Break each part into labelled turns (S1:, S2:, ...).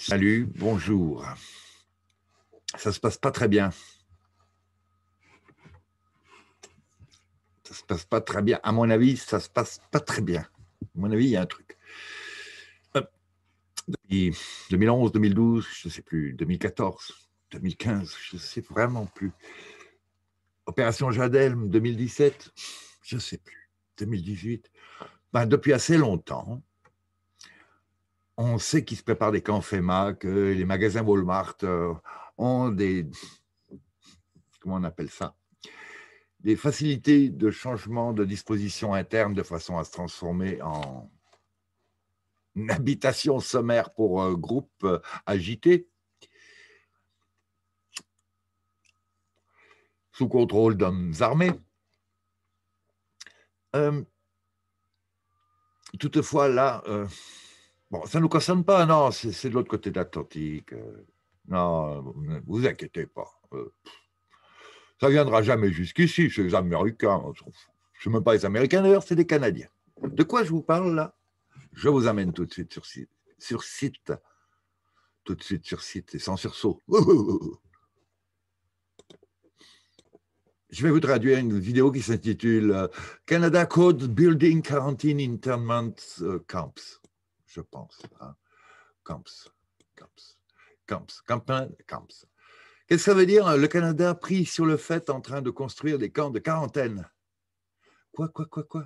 S1: Salut, bonjour. Ça se passe pas très bien. Ça se passe pas très bien. À mon avis, ça se passe pas très bien. À mon avis, il y a un truc. depuis 2011, 2012, je ne sais plus, 2014, 2015, je ne sais vraiment plus. Opération Jadelm, 2017, je ne sais plus, 2018. Ben, depuis assez longtemps, hein on sait qu'ils se prépare des camps FEMA, que les magasins Walmart euh, ont des. Comment on appelle ça Des facilités de changement de disposition interne de façon à se transformer en habitation sommaire pour un euh, groupe euh, agité. sous contrôle d'hommes armés. toutefois, là, Bon, ça ne nous concerne pas, non, c'est de l'autre côté de l'Atlantique. Euh. Non, ne vous inquiétez pas. Euh. Ça ne viendra jamais jusqu'ici, chez les Américains. Je ne même pas les Américains d'ailleurs, c'est des Canadiens. De quoi je vous parle là Je vous amène tout de suite sur Sur site. Tout de suite sur site et sans sursaut. Je vais vous traduire une vidéo qui s'intitule euh, Canada Code Building Quarantine Internment Camps pense. Camps. Hein. Camps. Camps. Camps. Qu'est-ce que ça veut dire hein, le Canada pris sur le fait en train de construire des camps de quarantaine Quoi, quoi, quoi, quoi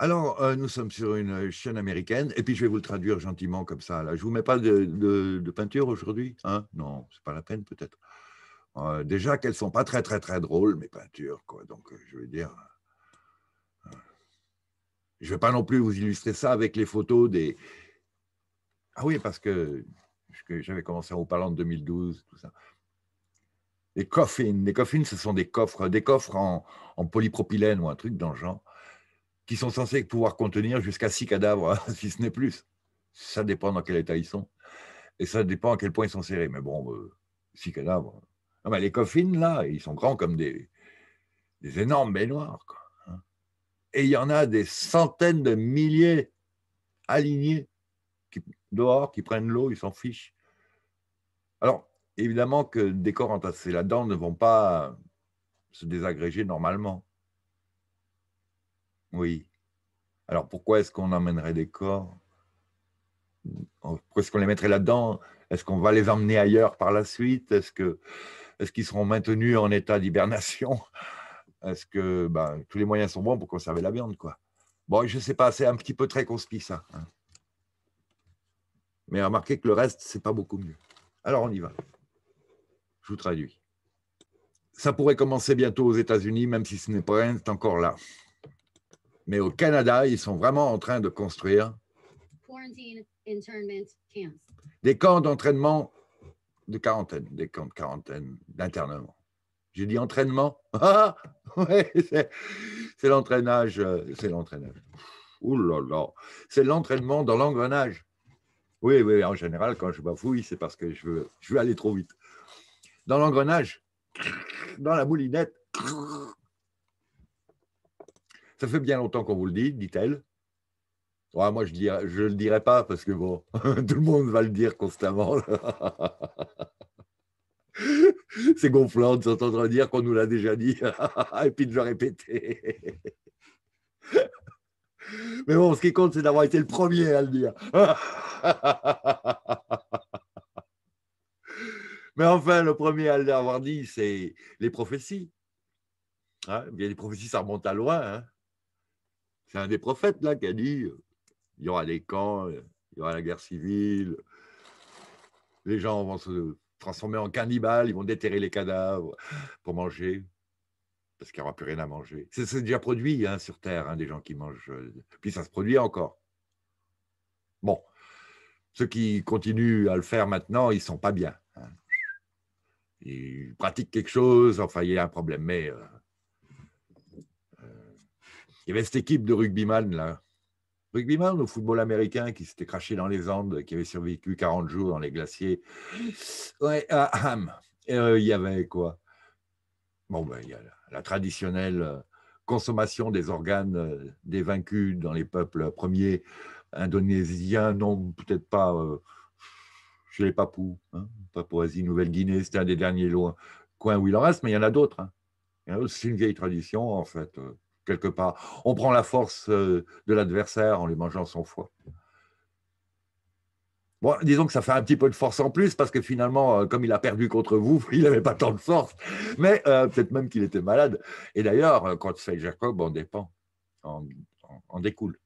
S1: alors, euh, nous sommes sur une chaîne américaine, et puis je vais vous le traduire gentiment comme ça. Là. Je ne vous mets pas de, peinture aujourd'hui, hein Non, c'est pas la peine peut-être. Euh, déjà qu'elles sont pas très, très, très drôles, mes peintures, quoi. Donc, euh, je veux dire, je ne vais pas non plus vous illustrer ça avec les photos des. Ah oui, parce que, j'avais commencé à vous parler en 2012, tout ça. Les coffines, Les coffines, ce sont des coffres, des coffres en, polypropylène ou un truc dans le genre, qui sont censés pouvoir contenir jusqu'à six cadavres, hein, si ce n'est plus. Ça dépend dans quel état ils sont. Et ça dépend à quel point ils sont serrés. Mais bon, euh, six cadavres. mais les coffines, là, ils sont grands comme des, des énormes baignoires et il y en a des centaines de milliers alignés dehors, qui prennent l'eau, ils s'en fichent. Alors, évidemment que des corps entassés là-dedans ne vont pas se désagréger normalement. Oui. Alors, pourquoi est-ce qu'on emmènerait des corps Pourquoi est-ce qu'on les mettrait là-dedans Est-ce qu'on va les emmener ailleurs par la suite Est-ce qu'ils seront maintenus en état d'hibernation est-ce que ben, tous les moyens sont bons pour conserver la viande. Quoi. Bon, je ne sais pas, c'est un petit peu très conspi ça. Hein. Mais remarquez que le reste, ce n'est pas beaucoup mieux. Alors on y va. Je vous traduis. Ça pourrait commencer bientôt aux États-Unis, même si ce n'est pas encore là. Mais au Canada, ils sont vraiment en train de construire des camps d'entraînement de quarantaine, des camps de quarantaine, d'internement. J'ai dit entraînement. Ah, c'est l'entraînage. Euh, c'est l'entraînage. Ouh C'est l'entraînement dans l'engrenage. Oui, oui, en général, quand je bafouille, c'est parce que je veux, aller trop vite. Dans l'engrenage, dans la moulinette. Ça fait bien longtemps qu'on vous le dit, dit-elle. moi, je ne le dirai pas parce que bon, tout le monde va le dire constamment. C'est gonflant de s'entendre dire qu'on nous l'a déjà dit et puis de le répéter. Mais bon, ce qui compte, c'est d'avoir été le premier à le dire. Mais enfin, le premier à l'avoir dit, c'est les prophéties. Hein, les prophéties, ça remonte à loin. Hein. c'est un des prophètes là qui a dit il y aura des camps, il y aura la guerre civile, les gens vont se transformés en cannibales, ils vont déterrer les cadavres pour manger, parce qu'il n'y aura plus rien à manger. C'est déjà produit hein, sur Terre, hein, des gens qui mangent. Euh, puis ça se produit encore. Bon, ceux qui continuent à le faire maintenant, ils ne sont pas bien. Hein. Ils pratiquent quelque chose, enfin, il y a un problème. Mais euh, euh, il y avait cette équipe de rugbyman, là, rugbyman au football américain qui s'était craché dans les Andes, qui avait survécu 40 jours dans les glaciers. Ouais, euh, il y avait quoi Bon, ben, il y a la traditionnelle euh, consommation des organes euh, des vaincus dans les peuples premiers indonésiens, non, peut-être pas chez les Papous, hein, Papouasie, Nouvelle-Guinée, c'était un des derniers lois, coins où il en reste, mais il y en a d'autres. C'est hein. une vieille tradition, en fait quelque part. On prend la force euh, de l'adversaire en lui mangeant son foie. Bon, disons que ça fait un petit peu de force en plus parce que finalement, euh, comme il a perdu contre vous, il n'avait pas tant de force. Mais euh, peut-être même qu'il était malade. Et d'ailleurs, quand c'est Jacob, on dépend, on, découle,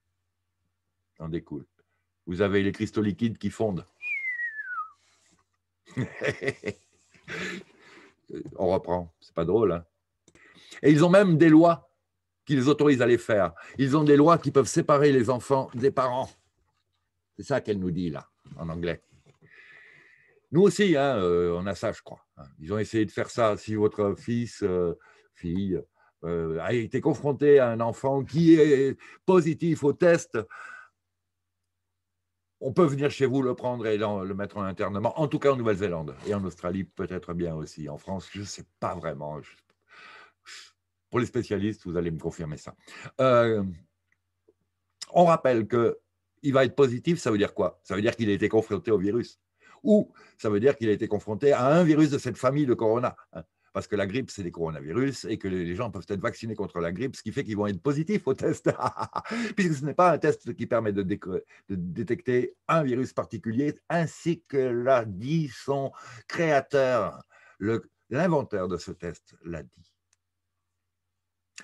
S1: on découle. Vous avez les cristaux liquides qui fondent. on reprend, c'est pas drôle. Hein. et ils ont même des lois qui les autorisent à les faire. Ils ont des lois qui peuvent séparer les enfants des parents. C'est ça qu'elle nous dit là, en anglais. Nous aussi, hein, euh, on a ça, je crois. Ils ont essayé de faire ça. Si votre fils, euh, fille, euh, a été confronté à un enfant qui est positif au test, on peut venir chez vous le prendre et le mettre en internement, en tout cas en Nouvelle-Zélande et en Australie peut-être bien aussi. En France, je ne sais pas vraiment, je pour les spécialistes, vous allez me confirmer ça. Euh, on rappelle que il va être positif, ça veut dire quoi Ça veut dire qu'il a été confronté au virus. Ou ça veut dire qu'il a été confronté à un virus de cette famille de corona. Hein. parce que la grippe, c'est des coronavirus et que les gens peuvent être vaccinés contre la grippe, ce qui fait qu'ils vont être positifs au test. Puisque ce n'est pas un test qui permet de, détecter un virus particulier, ainsi que l'a dit son créateur. L'inventeur de ce test l'a dit.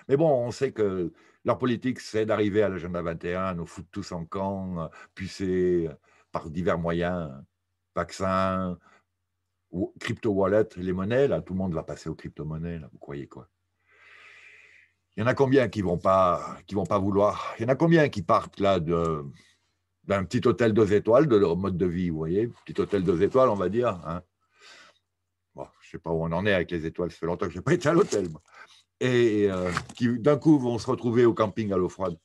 S1: Mais bon, on sait que leur politique, c'est d'arriver à l'agenda 21, nous foutre tous en camp, pucer euh, par divers moyens, vaccins, crypto-wallet, les monnaies, là, tout le monde va passer aux crypto-monnaies, vous croyez quoi Il y en a combien qui ne vont, pas, vont pas vouloir Il y en a combien qui partent là de, d'un petit hôtel deux étoiles de leur mode de vie, vous voyez Petit hôtel deux étoiles, on va dire. Hein. bon, je ne sais pas où on en est avec les étoiles, ça fait longtemps que je n'ai pas été à l'hôtel. Moi et euh, qui d'un coup vont se retrouver au camping à l'eau froide.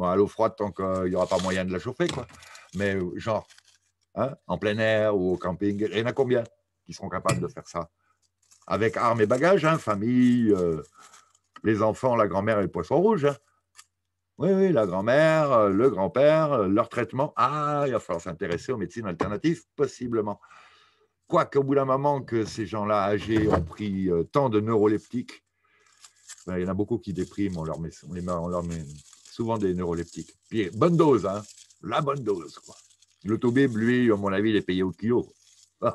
S1: à l'eau froide, tant qu'il n'y aura pas moyen de la chauffer, quoi. Mais euh, genre, hein, en plein air ou au camping, il y en a combien qui seront capables de faire ça Avec armes et bagages, hein, famille, euh, les enfants, la grand-mère et le poisson rouge. Hein. Oui, oui, la grand-mère, le grand-père, leur traitement. Ah, il va falloir s'intéresser aux médecines alternatives, possiblement. Quoique, au bout d'un moment que ces gens-là âgés ont pris tant de neuroleptiques il y en a beaucoup qui dépriment, on leur met, on les souvent des neuroleptiques. Puis bonne dose, hein. la bonne dose. Quoi. Le Toubib, lui, à mon avis, il est payé au kilo.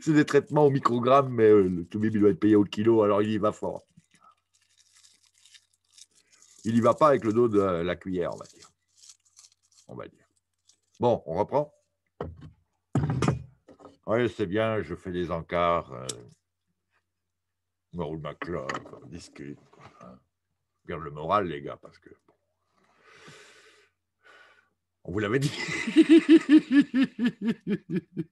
S1: C'est des traitements au microgramme, mais euh, le Toubib, il doit être payé au kilo, alors il y va fort. Il n'y va pas avec le dos de la cuillère, on va dire. Bon, on reprend. Oui, c'est bien, je fais des encarts. Euh me roule ma clope, euh, on discute. Hein. Garde le moral, les gars, parce que. On vous l'avait dit.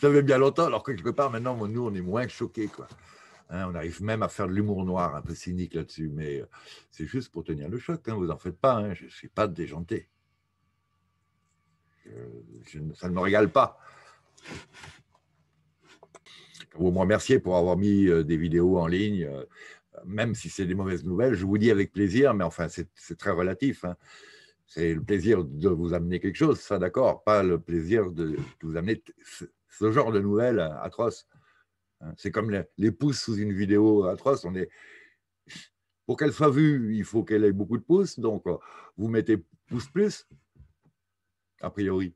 S1: Ça fait bien longtemps, alors que quelque part, maintenant, nous, on est moins choqués. Hein, on arrive même à faire de l'humour noir, un peu cynique là-dessus, mais euh, c'est juste pour tenir le choc. Hein, vous n'en faites pas, je ne suis pas déjanté. Euh, ça ne me régale pas. Vous me remerciez pour avoir mis euh, des vidéos en ligne, euh, même si c'est des mauvaises nouvelles. Je vous dis avec plaisir, mais enfin, c'est très relatif. Hein. C'est le plaisir de vous amener quelque chose, ça d'accord, pas le plaisir de, vous amener ce genre de nouvelles euh, atroces. Hein. C'est comme les, pouces sous une vidéo atroce. Pour qu'elle soit vue, il faut qu'elle ait beaucoup de pouces. Donc, vous mettez pouce plus, a priori.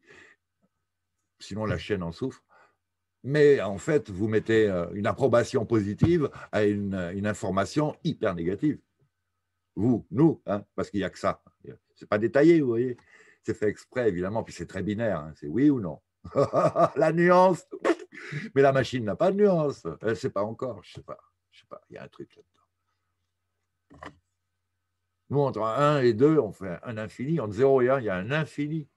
S1: Sinon, la chaîne en souffre mais en fait, vous mettez euh, une approbation positive à euh, une, information hyper négative. Vous, nous, hein, parce qu'il n'y a que ça. Ce n'est pas détaillé, vous voyez. C'est fait exprès, évidemment, puis c'est très binaire. Hein. C'est oui ou non. la nuance. Mais la machine n'a pas de nuance. Elle ne sait pas encore. Je ne sais pas. sais pas. Il y a un truc là-dedans. Nous, entre 1 et 2, on fait un infini. Entre 0 et 1, il y a un infini.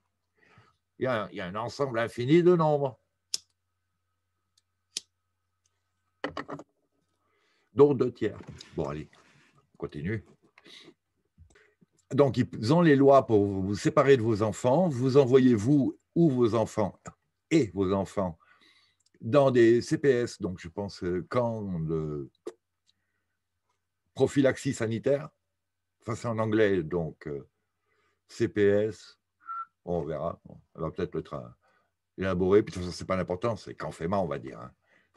S1: il y a un ensemble infini de nombres. dont deux tiers. Bon, allez, continue. Donc, ils ont les lois pour vous séparer de vos enfants. Vous envoyez, vous ou vos enfants et vos enfants, dans des CPS, donc je pense quand euh, de prophylaxie sanitaire. Enfin, c'est en anglais, donc euh, CPS, on verra. va peut-être être élaboré. Puis de toute façon, ce n'est pas l'important, c'est camp FEMA, on va dire. Hein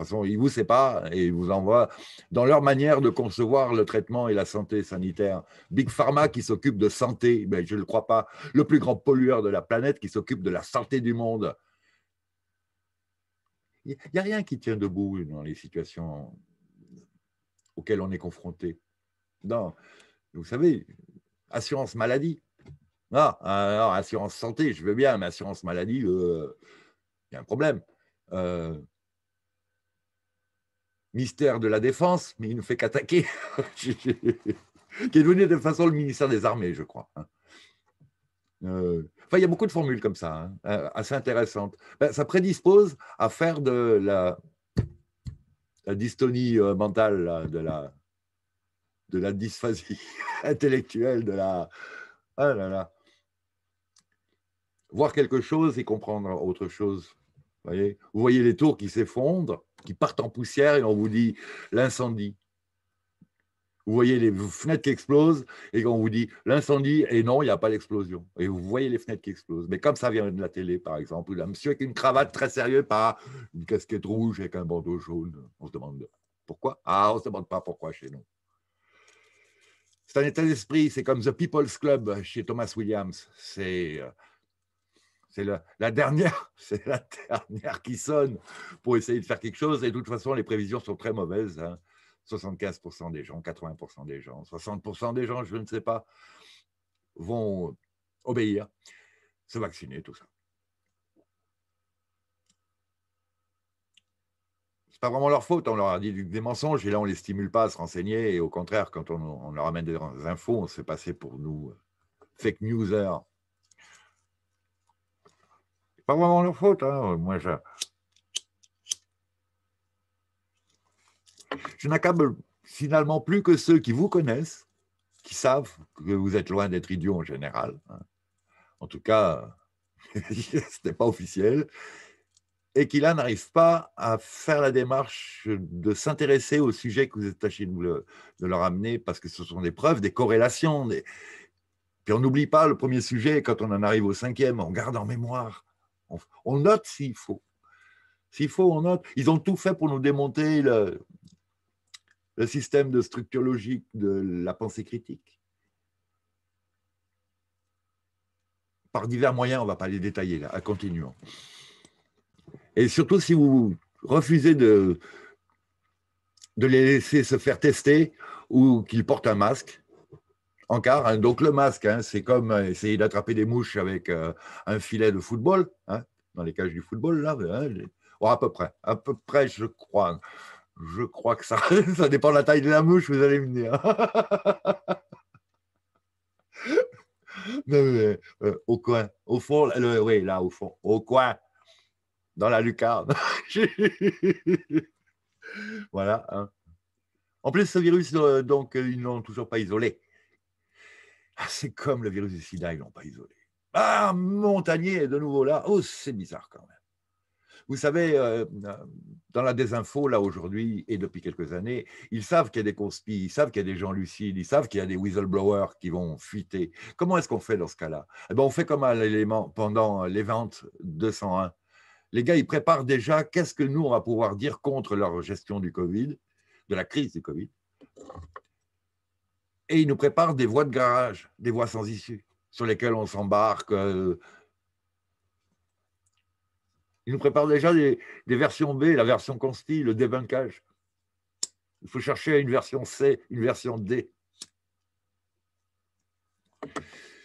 S1: façon, ils vous pas et ils vous envoient dans leur manière de concevoir le traitement et la santé sanitaire. Big Pharma qui s'occupe de santé, ben, je ne le crois pas. Le plus grand pollueur de la planète qui s'occupe de la santé du monde. Il n'y a rien qui tient debout dans les situations auxquelles on est confronté. Non, vous savez, assurance maladie. Ah, alors, assurance santé, je veux bien, mais assurance maladie, euh, il y a un problème. Euh, mystère de la Défense, mais il ne fait qu'attaquer, qui est devenu de façon le ministère des Armées, je crois. Hein. Euh, enfin, il y a beaucoup de formules comme ça, hein, euh, assez intéressantes. Ben, ça prédispose à faire de la, la dystonie euh, mentale, de la, de la dysphasie intellectuelle, de la. Ah Voir quelque chose et comprendre autre chose vous voyez les tours qui s'effondrent, qui partent en poussière et on vous dit l'incendie. Vous voyez les fenêtres qui explosent et on vous dit l'incendie et non, il n'y a pas d'explosion. Et vous voyez les fenêtres qui explosent. Mais comme ça vient de la télé, par exemple, ou d'un monsieur avec une cravate très sérieuse, pas une casquette rouge avec un bandeau jaune, on se demande pourquoi. Ah, on ne se demande pas pourquoi chez nous. C'est un état d'esprit, c'est comme The People's Club chez Thomas Williams. C'est euh, c'est la, dernière, c'est la dernière qui sonne pour essayer de faire quelque chose. Et de toute façon, les prévisions sont très mauvaises. 75% hein. des gens, 80% des gens, 60% des gens, je ne sais pas, vont obéir, se vacciner, tout ça. C'est pas vraiment leur faute, on leur a dit des mensonges et là on les stimule pas à se renseigner et au contraire quand on, leur amène des infos, on se fait pour nous euh, fake newsers vraiment leur faute. Hein. Moi, je. n'accable finalement plus que ceux qui vous connaissent, qui savent que vous êtes loin d'être idiot en général. Hein. En tout cas, ce n'est pas officiel. Et qui là n'arrivent pas à faire la démarche de s'intéresser au sujet que vous êtes de, le, de leur amener, parce que ce sont des preuves, des corrélations, des, puis on n'oublie pas le premier sujet, quand on en arrive au cinquième, on garde en mémoire on, note s'il faut. S'il faut, on note. Ils ont tout fait pour nous démonter le, système de structure logique de la pensée critique. Par divers moyens, on ne va pas les détailler là, à ah, continuer. Et surtout, si vous refusez de, de les laisser se faire tester ou qu'ils portent un masque, en hein. Donc le masque, hein, c'est comme euh, essayer d'attraper des mouches avec euh, un filet de football, hein, dans les cages du football, là, ben, oh, à peu près, à peu près, je crois. Je crois que ça, ça dépend de la taille de la mouche, vous allez me dire. Euh, au coin, au fond, oui, là, au fond, au coin, dans la lucarne. voilà. En plus, ce virus, donc, ils l'ont toujours pas isolé. Ah, c'est comme le virus du sida, ils ne l'ont pas isolé. Ah, Montagnier est de nouveau là. Oh, c'est bizarre quand même. Vous savez, euh, euh, dans la désinfo, là, aujourd'hui et depuis quelques années, ils savent qu'il y a des conspires, ils savent qu'il y a des gens lucides, ils savent qu'il y a des whistleblowers qui vont fuiter. Comment est-ce qu'on fait dans ce cas-là eh ben, On fait comme à l'élément pendant les ventes 201. Les gars, ils préparent déjà qu'est-ce que nous, on va pouvoir dire contre leur gestion du Covid, de la crise du Covid et il nous prépare des voies de garage, des voies sans issue, sur lesquelles on s'embarque. Euh. Il nous prépare déjà des, versions B, la version consti, le débunkage. Il faut chercher une version C, une version D.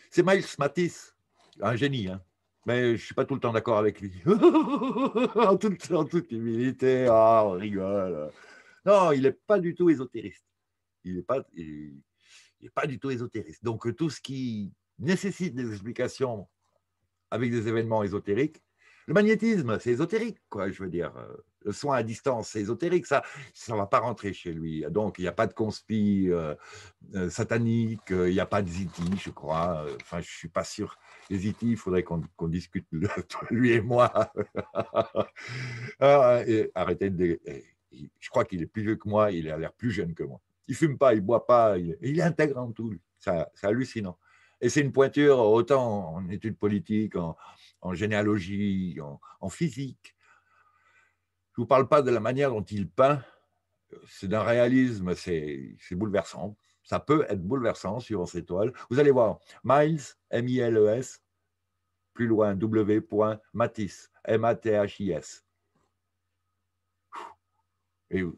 S1: C'est Miles Matisse, un génie, hein. mais je ne suis pas tout le temps d'accord avec lui. en, toute, humilité, ah, on rigole. Non, il n'est pas du tout ésotériste. Il n'est pas, n'est pas du tout ésotériste. Donc euh, tout ce qui nécessite des explications avec des événements ésotériques, le magnétisme, c'est ésotérique, quoi, je veux dire. Euh, le soin à distance, c'est ésotérique, ça ne va pas rentrer chez lui. Donc, il n'y a pas de conspi euh, satanique, il n'y a pas de ziti, je crois. Enfin, je suis pas sûr. Les ziti, il faudrait qu'on discute, lui et moi. Ah, arrêtez de... Je crois qu'il est plus vieux que moi, il a l'air plus jeune que moi. Il fume pas, il boit pas, il, est intègre en tout. C'est hallucinant. Et c'est une pointure autant en études politiques, en, généalogie, en, physique. Je ne vous parle pas de la manière dont il peint. C'est d'un réalisme, c'est bouleversant. Ça peut être bouleversant suivant ses toiles. Vous allez voir, Miles, M-I-L-E-S, plus loin, W. Matisse, M-A-T-H-I-S. Et vous,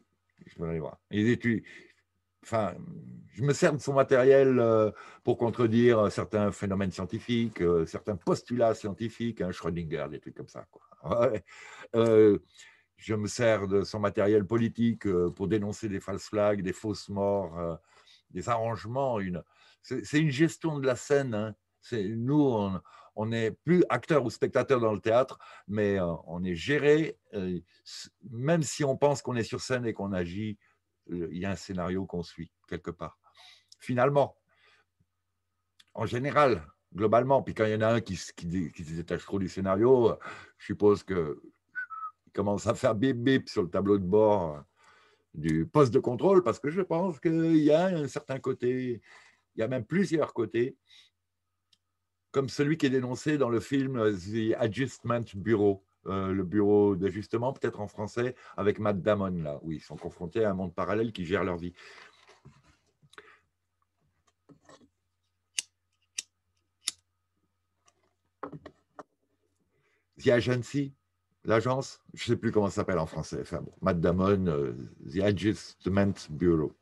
S1: vous allez voir. Ils étudient, enfin, je me sers de son matériel euh, pour contredire euh, certains phénomènes scientifiques, euh, certains postulats scientifiques, hein, Schrödinger, des trucs comme ça. je me sers de son matériel politique pour dénoncer des false flags, des fausses morts, des arrangements. Une... C'est une gestion de la scène. Hein. Nous, on, on n'est plus acteur ou spectateur dans le théâtre, mais on est géré, même si on pense qu'on est sur scène et qu'on agit euh, il y a un scénario qu'on suit quelque part. Finalement, en général, globalement, puis quand il y en a un qui, qui, se détache trop du scénario, euh, je suppose que commence à faire bip bip sur le tableau de bord euh, du poste de contrôle parce que je pense qu'il y a un certain côté, il y a même plusieurs côtés, comme celui qui est dénoncé dans le film The Adjustment Bureau euh, le bureau d'ajustement, peut-être en français, avec Matt Damon, là, où ils sont confrontés à un monde parallèle qui gère leur vie. The Agency, l'agence, je ne sais plus comment ça s'appelle en français, Matt Damon, euh, The Adjustment Bureau.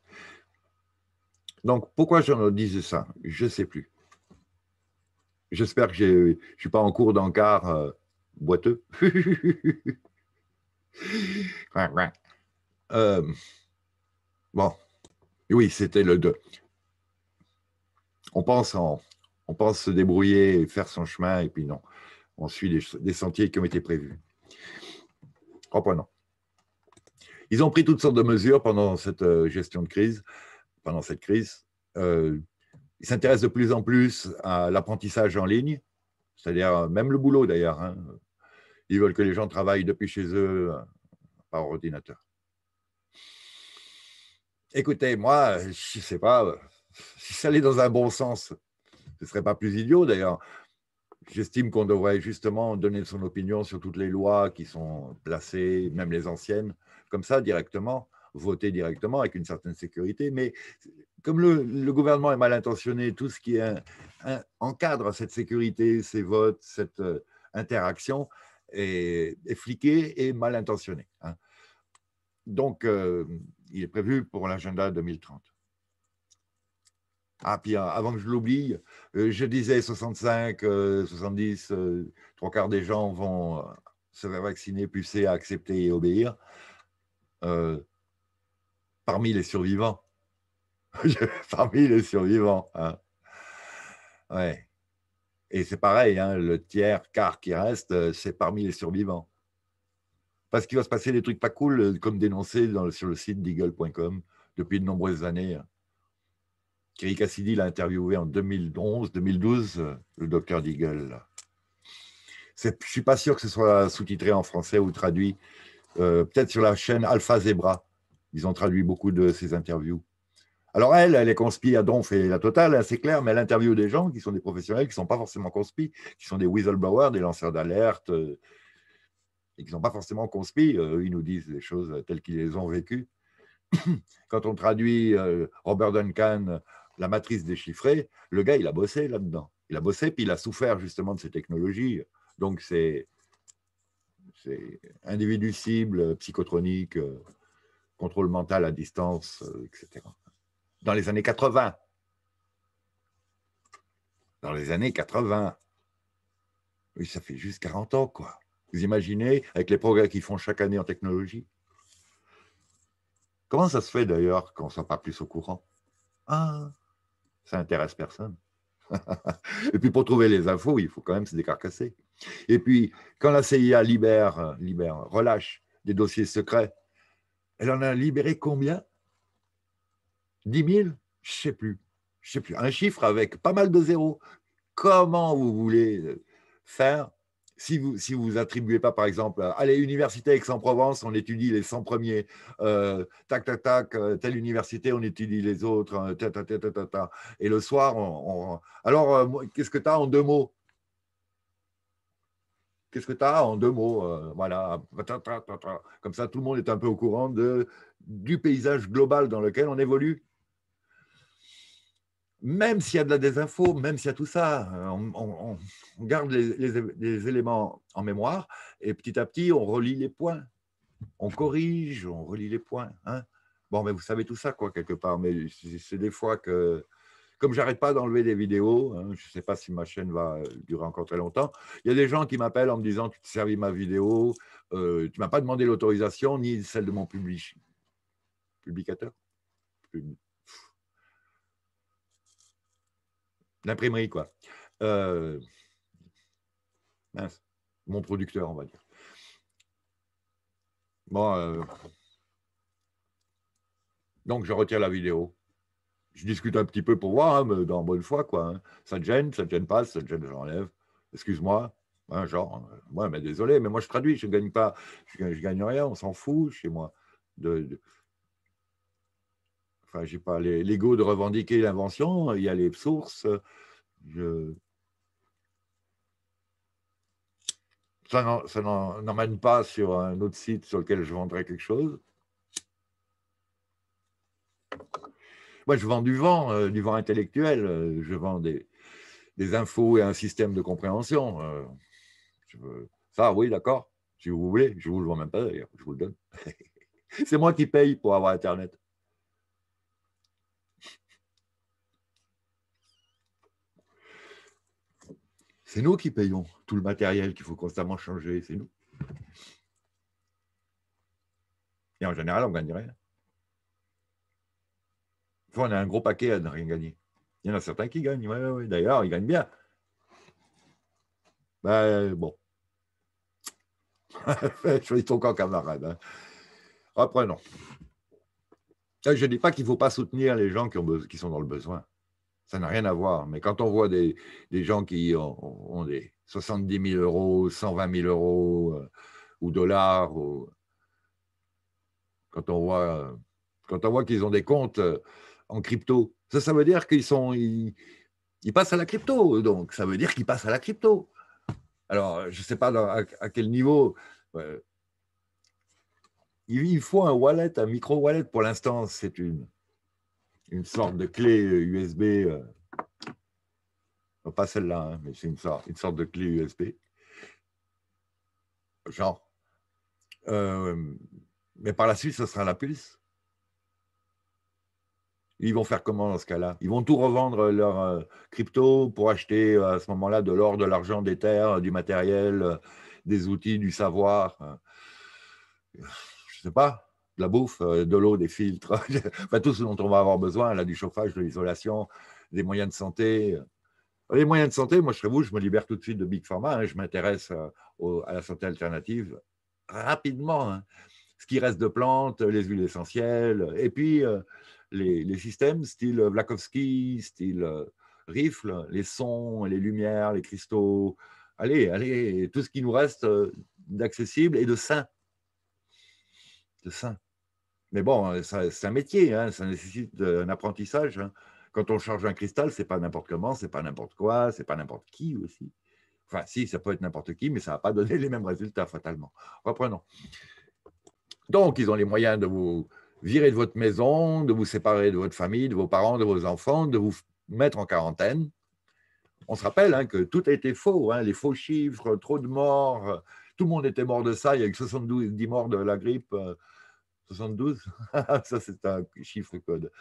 S1: Donc, pourquoi je dis ça Je ne sais plus. J'espère que je ne suis pas en cours d'encart euh, boiteux. Euh, bon, oui, c'était le 2. On pense, on pense se débrouiller, faire son chemin, et puis non, on suit des sentiers qui ont été prévus. Reprenons. Oh, bah ils ont pris toutes sortes de mesures pendant cette euh, gestion de crise, pendant cette crise. Euh, ils s'intéressent de plus en plus à l'apprentissage en ligne, c'est-à-dire même le boulot d'ailleurs. Hein. Ils veulent que les gens travaillent depuis chez eux euh, par ordinateur. Écoutez, moi, je ne sais pas, euh, si ça allait dans un bon sens, ce ne serait pas plus idiot d'ailleurs. J'estime qu'on devrait justement donner son opinion sur toutes les lois qui sont placées, même les anciennes, comme ça directement, voter directement avec une certaine sécurité. Mais comme le, gouvernement est mal intentionné, tout ce qui encadre cette sécurité, ces votes, cette euh, interaction, est, fliqué et mal intentionné. Hein. Donc, euh, il est prévu pour l'agenda 2030. Ah, puis euh, avant que je l'oublie, euh, je disais 65, 70, trois quarts des gens vont se faire vacciner, pucer, accepter et obéir. parmi les survivants. parmi les survivants. Hein. Ouais. Et c'est pareil, hein, le tiers, quart qui reste, euh, c'est parmi les survivants. Parce qu'il va se passer des trucs pas cool, euh, comme dénoncé sur le site d'eagle.com depuis de nombreuses années. Kirik Cassidy l'a interviewé en 2011-2012, euh, le docteur Deagle. Je ne suis pas sûr que ce soit sous-titré en français ou traduit. Peut-être sur la chaîne Alpha Zebra. Ils ont traduit beaucoup de ces interviews. Alors elle, elle est conspi à donf et la totale, c'est clair, mais elle interviewe des gens qui sont des professionnels, qui ne sont pas forcément conspi, qui sont des whistleblowers, des lanceurs d'alerte, euh, et qui ne sont pas forcément conspi. Euh, ils nous disent des choses telles qu'ils les ont vécues. Quand on traduit euh, Robert Duncan, La matrice déchiffrée, le gars, il a bossé là-dedans. Il a bossé, puis il a souffert justement de ces technologies. Donc c'est individu cible, psychotronique, contrôle mental à distance, etc dans les années 80. Dans les années 80. Oui, ça fait juste 40 ans, quoi. Vous imaginez, avec les progrès qu'ils font chaque année en technologie. Comment ça se fait d'ailleurs qu'on ne soit pas plus au courant Ah, ça intéresse personne. Et puis pour trouver les infos, il faut quand même se décarcasser. Et puis, quand la CIA libère, euh, libère relâche des dossiers secrets, elle en a libéré combien 10 000, je sais plus. Je sais plus. Un chiffre avec pas mal de zéros. Comment vous voulez euh, faire si vous si vous attribuez pas, par exemple, allez, université Aix-en-Provence, on étudie les 100 premiers, euh, tac, tac, tac, euh, telle université, on étudie les autres, ta, ta, ta, Et le soir, on, alors, qu'est-ce que tu as en deux mots Qu'est-ce que tu as en deux mots Voilà, comme ça, tout le monde est un peu au courant de, du paysage global dans lequel on évolue même s'il y a de la désinfo, même s'il y a tout ça, euh, on, garde les, éléments en mémoire et petit à petit, on relie les points. On corrige, on relie les points. Hein. Bon, mais vous savez tout ça, quoi, quelque part. Mais c'est des fois que, comme j'arrête pas d'enlever des vidéos, hein, je ne sais pas si ma chaîne va euh, durer encore très longtemps, il y a des gens qui m'appellent en me disant Tu te servi ma vidéo, euh, tu ne m'as pas demandé l'autorisation ni celle de mon publicateur. l'imprimerie, quoi. Euh, mince, mon producteur, on va dire. Bon, euh, donc je retire la vidéo. Je discute un petit peu pour voir, hein, mais dans bonne foi, quoi. Hein. Ça te gêne, ça te gêne pas, ça te gêne, j'enlève. Excuse-moi. Moi, hein, genre, euh, ouais, mais désolé, mais moi je traduis, je ne gagne pas, je, gagne rien, on s'en fout chez moi. de enfin, j'ai pas l'ego de revendiquer l'invention, il y a les sources. Je... Ça n'emmène pas sur un autre site sur lequel je vendrais quelque chose. Moi, je vends du vent, euh, du vent intellectuel. Euh, je vends des, infos et un système de compréhension. Euh, ça, oui, d'accord. Si vous voulez, je ne vous le vends même pas d'ailleurs, je vous le donne. C'est moi qui paye pour avoir Internet. C'est nous qui payons tout le matériel qu'il faut constamment changer, c'est nous. Et en général, on ne gagne rien. on a un gros paquet à ne rien gagner. Il y en a certains qui gagnent. D'ailleurs, ils gagnent bien. Ben, bon. Choisis ton camp, camarade. Hein. Reprenons. Je ne dis pas qu'il ne faut pas soutenir les gens qui sont dans le besoin. Ça n'a rien à voir. Mais quand on voit des, gens qui ont, des 70 000 euros, 120 000 euros euh, ou dollars, quand on voit, qu'ils ont des comptes euh, en crypto, ça, ça veut dire qu'ils sont, ils, passent à la crypto. Donc, ça veut dire qu'ils passent à la crypto. Alors, je ne sais pas à, quel niveau. Euh, il faut un wallet, un micro-wallet pour l'instant, c'est une une sorte de clé USB, euh, euh, pas celle-là, hein, mais c'est une sorte, de clé USB, genre. Euh, mais par la suite, ce sera la pulse. Ils vont faire comment dans ce cas-là Ils vont tout revendre leur crypto pour acheter à ce moment-là de l'or, de l'argent, des terres, du matériel, des outils, du savoir. Je ne sais pas de la bouffe, euh, de l'eau, des filtres, enfin, tout ce dont on va avoir besoin, là, du chauffage, de l'isolation, des moyens de santé. Les moyens de santé, moi, je serais vous, je me libère tout de suite de Big Pharma, hein. je m'intéresse euh, à, la santé alternative rapidement. Hein. Ce qui reste de plantes, les huiles essentielles, et puis euh, les, systèmes style Vlachowski, style Rifle, les sons, les lumières, les cristaux. Allez, allez, tout ce qui nous reste d'accessible et de sain. De sain. Mais bon, euh, c'est un métier, hein, ça nécessite un apprentissage. Hein. Quand on charge un cristal, c'est pas n'importe comment, c'est pas n'importe quoi, c'est pas n'importe qui aussi. Enfin, si, ça peut être n'importe qui, mais ça va pas donner les mêmes résultats fatalement. Reprenons. Donc, ils ont les moyens de vous virer de votre maison, de vous séparer de votre famille, de vos parents, de vos enfants, de vous mettre en quarantaine. On se rappelle hein, que tout a été faux, les faux chiffres, trop de morts, euh, tout le monde était mort de ça, il y a eu 72 10 morts de la grippe. Euh, 72 Ça, c'est un chiffre code.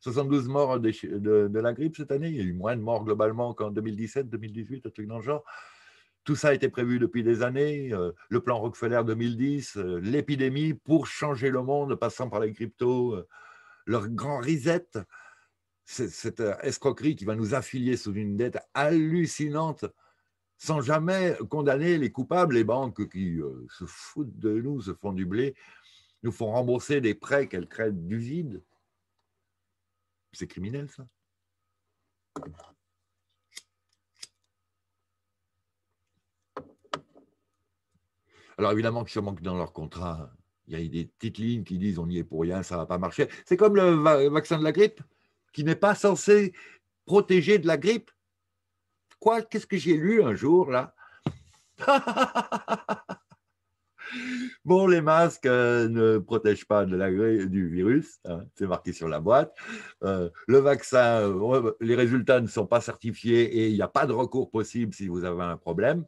S1: 72 morts de, la grippe cette année. Il y a eu moins de morts globalement qu'en 2017, 2018, un truc dans le genre. Tout ça a été prévu depuis des années. Euh, le plan Rockefeller 2010, euh, l'épidémie pour changer le monde, passant par les cryptos, euh, leur grand reset, cette escroquerie qui va nous affilier sous une dette hallucinante sans jamais condamner les coupables, les banques qui se foutent de nous, se font du blé, nous font rembourser des prêts qu'elles créent du vide. C'est criminel, ça. Alors évidemment que sûrement que dans leur contrat, il y a des petites lignes qui disent on y est pour rien, ça ne va pas marcher. C'est comme le vaccin de la grippe, qui n'est pas censé protéger de la grippe. Quoi Qu'est-ce que j'ai lu un jour là Bon, les masques euh, ne protègent pas de la, du virus, hein, c'est marqué sur la boîte. Euh, le vaccin, euh, les résultats ne sont pas certifiés et il n'y a pas de recours possible si vous avez un problème.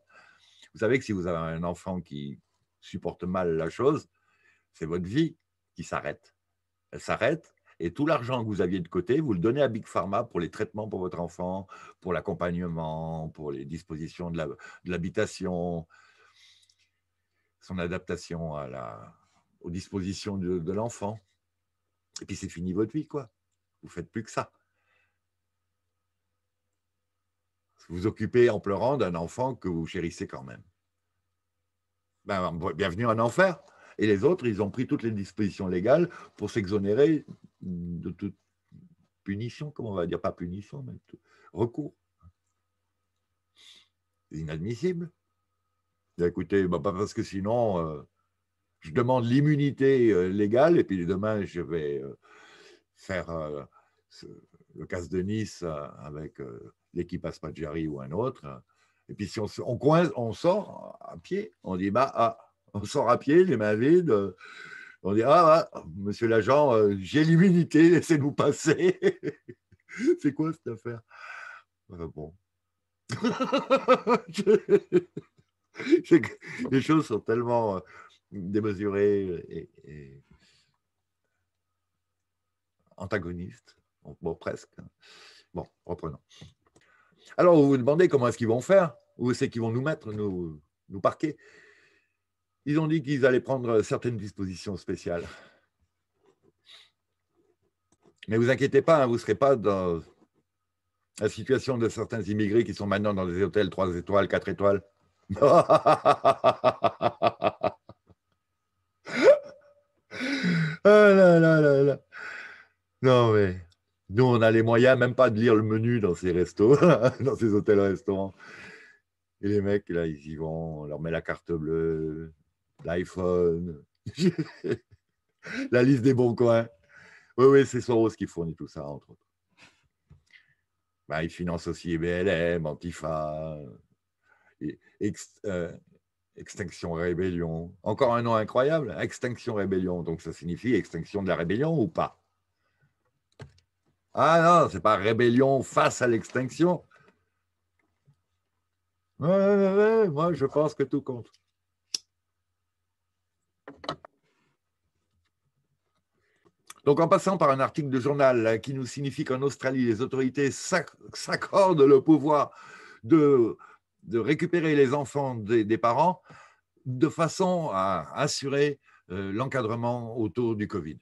S1: Vous savez que si vous avez un enfant qui supporte mal la chose, c'est votre vie qui s'arrête. Elle s'arrête et tout l'argent que vous aviez de côté, vous le donnez à Big Pharma pour les traitements pour votre enfant, pour l'accompagnement, pour les dispositions de l'habitation son adaptation aux dispositions de, l'enfant. Et puis c'est fini votre vie, quoi. Vous faites plus que ça. Vous occupez en pleurant d'un enfant que vous chérissez quand même. Ben, bienvenue en enfer. Et les autres, ils ont pris toutes les dispositions légales pour s'exonérer de toute punition, comment on va dire, pas punition, mais tout, recours. inadmissible. Bah, écoutez, bah, bah, parce que sinon, euh, je demande l'immunité euh, légale et puis demain, je vais euh, faire le casse de Nice avec l'équipe Aspaggiari ou un autre. Et puis, si on, on, coince, on sort à pied, on dit, bah, ah, on sort à pied, les mains vides. on dit, ah, ah monsieur l'agent, j'ai l'immunité, laissez-nous passer. C'est quoi cette affaire Bon. les choses sont tellement euh, démesurées et, antagonistes, bon, presque. Hein. Bon, reprenons. Alors, vous vous demandez comment est-ce qu'ils vont faire, où est-ce qu'ils vont nous mettre, nous, nous parquer. Ils ont dit qu'ils allaient prendre certaines dispositions spéciales. Mais vous inquiétez pas, hein, vous ne serez pas dans la situation de certains immigrés qui sont maintenant dans des hôtels 3 étoiles, 4 étoiles, Ah non, mais nous, on a les moyens même pas de lire le menu dans ces restos, dans ces hôtels-restaurants. Et les mecs, là, ils y vont, on leur met la carte bleue, l'iPhone, la liste des bons coins. Oui, oui, c'est Soros qui fournit tout ça, entre autres. Bah, il finance aussi e BLM, Antifa, euh, extinction Rébellion. Encore un nom incroyable, Extinction Rébellion. Donc ça signifie extinction de la rébellion ou pas Ah non, c'est pas rébellion face à l'extinction. Oui, oui, oui, moi je pense que tout compte. Donc en passant par un article de journal euh, qui nous signifie qu'en Australie, les autorités s'accordent le pouvoir de de récupérer les enfants des, parents de façon à assurer euh, l'encadrement autour du Covid.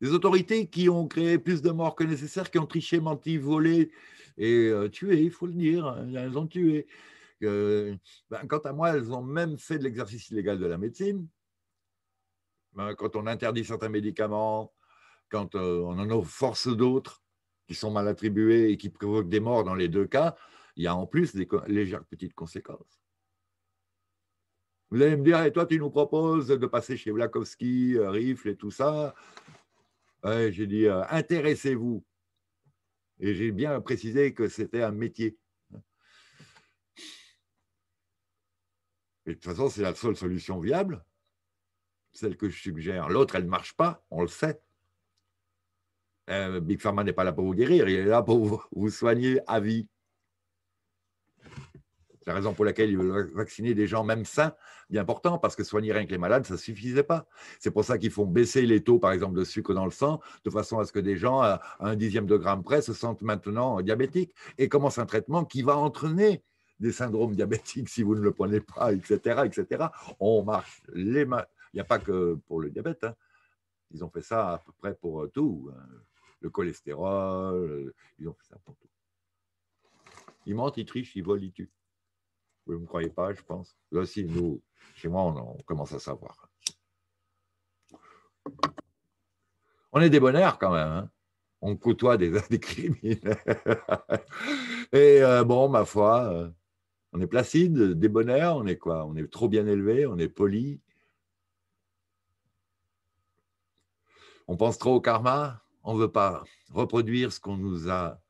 S1: Les autorités qui ont créé plus de morts que nécessaire, qui ont triché, menti, volé et euh, tué, il faut le dire, hein, elles ont tué. Euh, ben, quant à moi, elles ont même fait de l'exercice illégal de la médecine. Ben, quand on interdit certains médicaments, quand on en force d'autres qui sont mal attribués et qui provoquent des morts dans les deux cas, il y a en plus des légères petites conséquences. Vous allez me dire, et toi, tu nous proposes de passer chez Blakowski, euh, Rifle et tout ça. j'ai dit, euh, intéressez-vous. Et j'ai bien précisé que c'était un métier. de toute façon, c'est la seule solution viable, celle que je suggère. L'autre, elle ne marche pas, on le sait. Euh, Big Pharma n'est pas là pour vous guérir, il est là pour vous soigner à vie. C'est la raison pour laquelle ils veulent vacciner des gens même sains, bien important, parce que soigner rien que les malades, ça ne suffisait pas. C'est pour ça qu'ils font baisser les taux, par exemple, de sucre dans le sang, de façon à ce que des gens à un dixième de gramme près se sentent maintenant diabétiques et commencent un traitement qui va entraîner des syndromes diabétiques si vous ne le prenez pas, etc. etc. On marche les... Il n'y a pas que pour le diabète. Hein. Ils ont fait ça à peu près pour euh, tout. Hein. Le cholestérol, euh, ils ont fait ça pour tout. Ils mentent, ils trichent, ils volent, ils tuent. Vous ne me croyez pas, je pense. Là aussi, nous, chez moi, on, commence à savoir. On est des bonheurs quand même. Hein. on côtoie des, des Et euh, bon, ma foi, euh, on est placide, des bonheurs. on est quoi On est trop bien élevé, on est poli. On pense trop au karma, on ne veut pas reproduire ce qu'on nous a,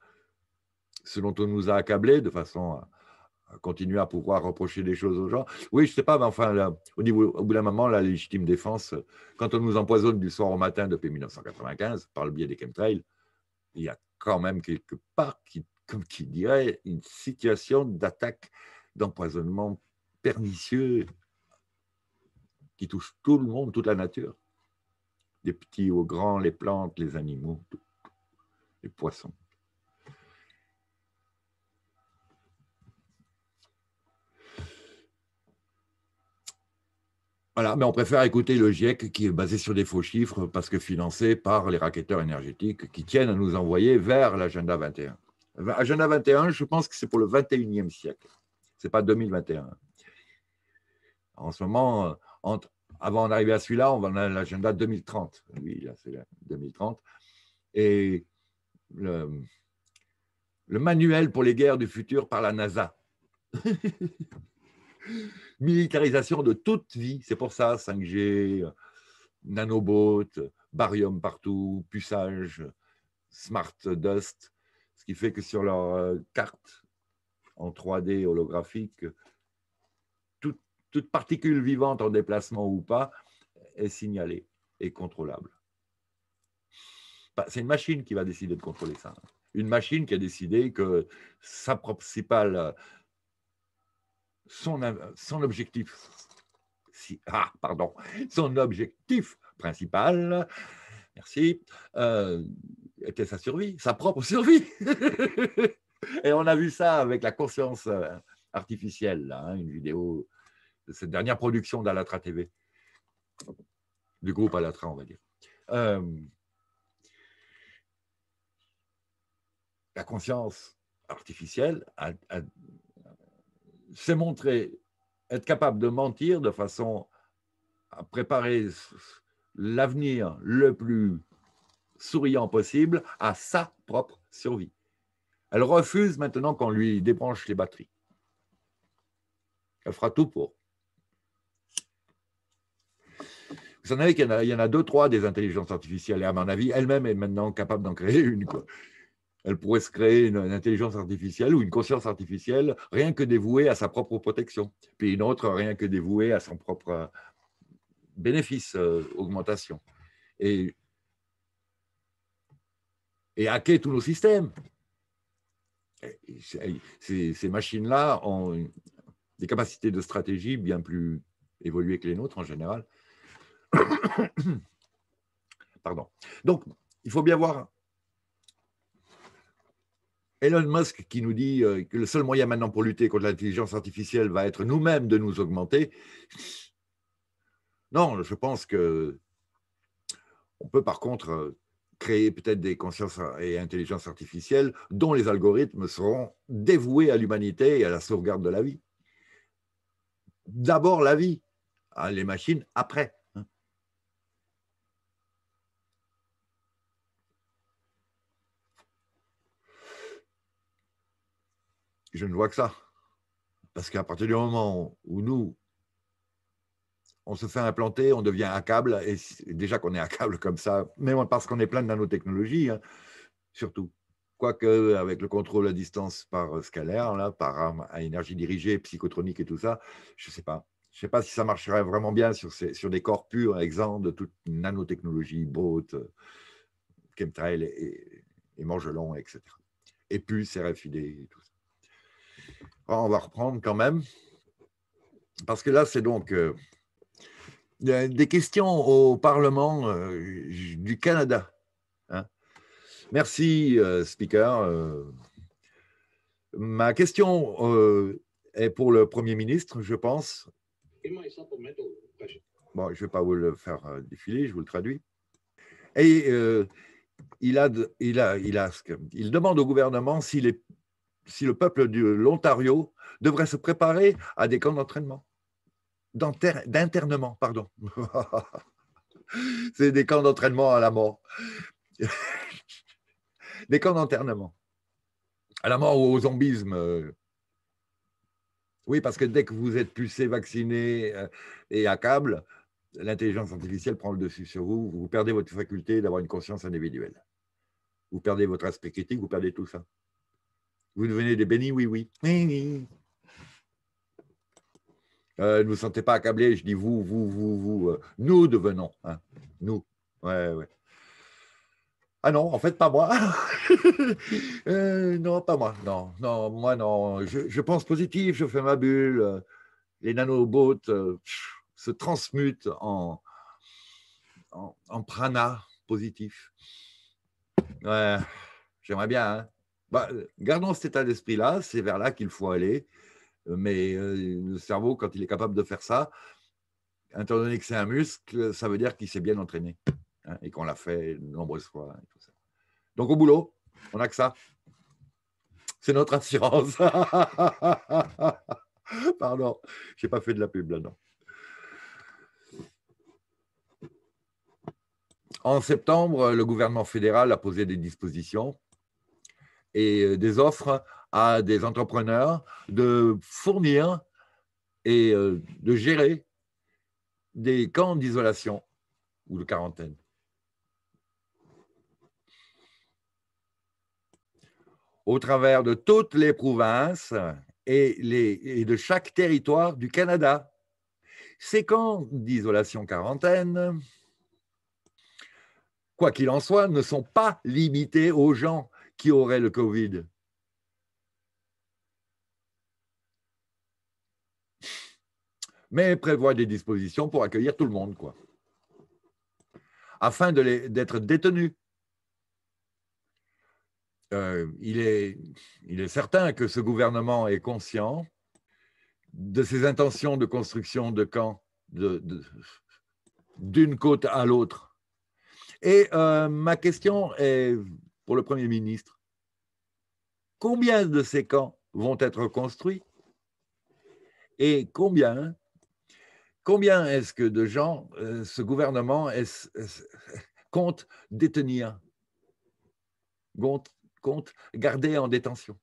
S1: ce dont on nous a accablé de façon euh, continuer à pouvoir reprocher des choses aux gens. Oui, je ne sais pas, mais enfin, au, niveau, au bout d'un moment, la légitime défense, quand on nous empoisonne du soir au matin depuis 1995 par le biais des chemtrails, il y a quand même quelque part, comme qui dirait, une situation d'attaque, d'empoisonnement pernicieux qui touche tout le monde, toute la nature, des petits aux grands, les plantes, les animaux, les poissons. Voilà, mais on préfère écouter le GIEC qui est basé sur des faux chiffres parce que financé par les raqueteurs énergétiques qui tiennent à nous envoyer vers l'agenda 21. Agenda 21, je pense que c'est pour le 21e siècle, Ce n'est pas 2021. En ce moment, euh, avant d'arriver à celui-là, on va dans l'agenda 2030. Oui, là, c'est 2030. Et le, le manuel pour les guerres du futur par la NASA. Militarisation de toute vie, c'est pour ça 5G, nanobots, barium partout, puçage, smart dust, ce qui fait que sur leur euh, carte en 3D holographique, toute, toute particule vivante en déplacement ou pas est signalée et contrôlable. C'est une machine qui va décider de contrôler ça. Une machine qui a décidé que sa principale son, objectif, si, ah, pardon, son objectif principal, merci, euh, était sa survie, sa propre survie. Et on a vu ça avec la conscience euh, artificielle, hein, une vidéo de cette dernière production d'Alatra TV, du groupe Alatra, on va dire. Euh, la conscience artificielle a, S'est montré être capable de mentir de façon à préparer l'avenir le plus souriant possible à sa propre survie. Elle refuse maintenant qu'on lui débranche les batteries. Elle fera tout pour. Vous savez qu'il y, en a deux, trois des intelligences artificielles, et à mon avis, elle-même est maintenant capable d'en créer une. Elle pourrait se créer une, intelligence artificielle ou une conscience artificielle rien que dévouée à sa propre protection, puis une autre rien que dévouée à son propre euh, bénéfice, euh, augmentation. Et, et hacker tous nos systèmes. ces, ces machines-là ont des capacités de stratégie bien plus évoluées que les nôtres en général. Pardon. Donc, il faut bien voir Elon Musk qui nous dit euh, que le seul moyen maintenant pour lutter contre l'intelligence artificielle va être nous-mêmes de nous augmenter. Non, je pense que on peut par contre euh, créer peut-être des consciences et intelligences artificielles dont les algorithmes seront dévoués à l'humanité et à la sauvegarde de la vie. D'abord la vie, hein, les machines après. je ne vois que ça. Parce qu'à partir du moment où nous, on se fait implanter, on devient accable, et déjà qu'on est accable comme ça, mais parce qu'on est plein de nanotechnologies, hein, surtout. Quoique, avec le contrôle à distance par scalaire, là, par à énergie dirigée, psychotronique et tout ça, je ne sais pas. Je ne sais pas si ça marcherait vraiment bien sur, sur des corps purs, exempts de toute nanotechnologie, boat, euh, chemtrail et, et, mangelon, etc. Et puis, RFID et tout ah, on va reprendre quand même. Parce que là, c'est donc euh, des questions au Parlement euh, du Canada. Hein. Merci, euh, Speaker. ma question est pour le Premier ministre, je pense. Bon, je ne vais pas vous le faire défiler, je vous le traduis. Et il, a, il, a, il, a, il demande au gouvernement s'il est si le peuple de l'Ontario devrait se préparer à des camps d'entraînement, d'internement, pardon. C'est des camps d'entraînement à la mort. des camps d'internement. À la mort ou au zombisme. Oui, parce que dès que vous êtes pucé, vacciné euh, et à câble, l'intelligence artificielle prend le dessus sur vous. Vous perdez votre faculté d'avoir une conscience individuelle. Vous perdez votre aspect critique, vous perdez tout ça. Vous devenez des bénis, oui, oui. Euh, ne vous sentez pas accablé, je dis vous, vous, vous, vous. Euh, nous devenons. Hein, nous. Ouais, ouais. Ah non, en fait, pas moi. Euh, non, pas moi. Non, non, moi, non. Je, pense positif, je fais ma bulle. Les nanobots se transmutent en, en, en prana positif. Ouais, j'aimerais bien. Hein bah, gardons cet état d'esprit-là, c'est vers là qu'il faut aller. Euh, mais euh, le cerveau, quand il est capable de faire ça, étant donné que c'est un muscle, ça veut dire qu'il s'est bien entraîné hein, et qu'on l'a fait de nombreuses fois. Hein, Donc au boulot, on n'a que ça. C'est notre assurance. Pardon, je n'ai pas fait de la pub là, dedans En septembre, le gouvernement fédéral a posé des dispositions et euh, des offres à des entrepreneurs de fournir et euh, de gérer des camps d'isolation ou de quarantaine. Au travers de toutes les provinces et, de chaque territoire du Canada, ces camps d'isolation-quarantaine, quoi qu'il en soit, ne sont pas limités aux gens qui aurait le Covid Mais prévoit des dispositions pour accueillir tout le monde, quoi. Afin d'être détenus. Euh, il, est, il est certain que ce gouvernement est conscient de ses intentions de construction de camps d'une côte à l'autre. Et euh, ma question est pour le Premier ministre. Combien de ces camps vont être construits et combien, combien est-ce que de gens euh, ce gouvernement compte détenir, compte, compte garder en détention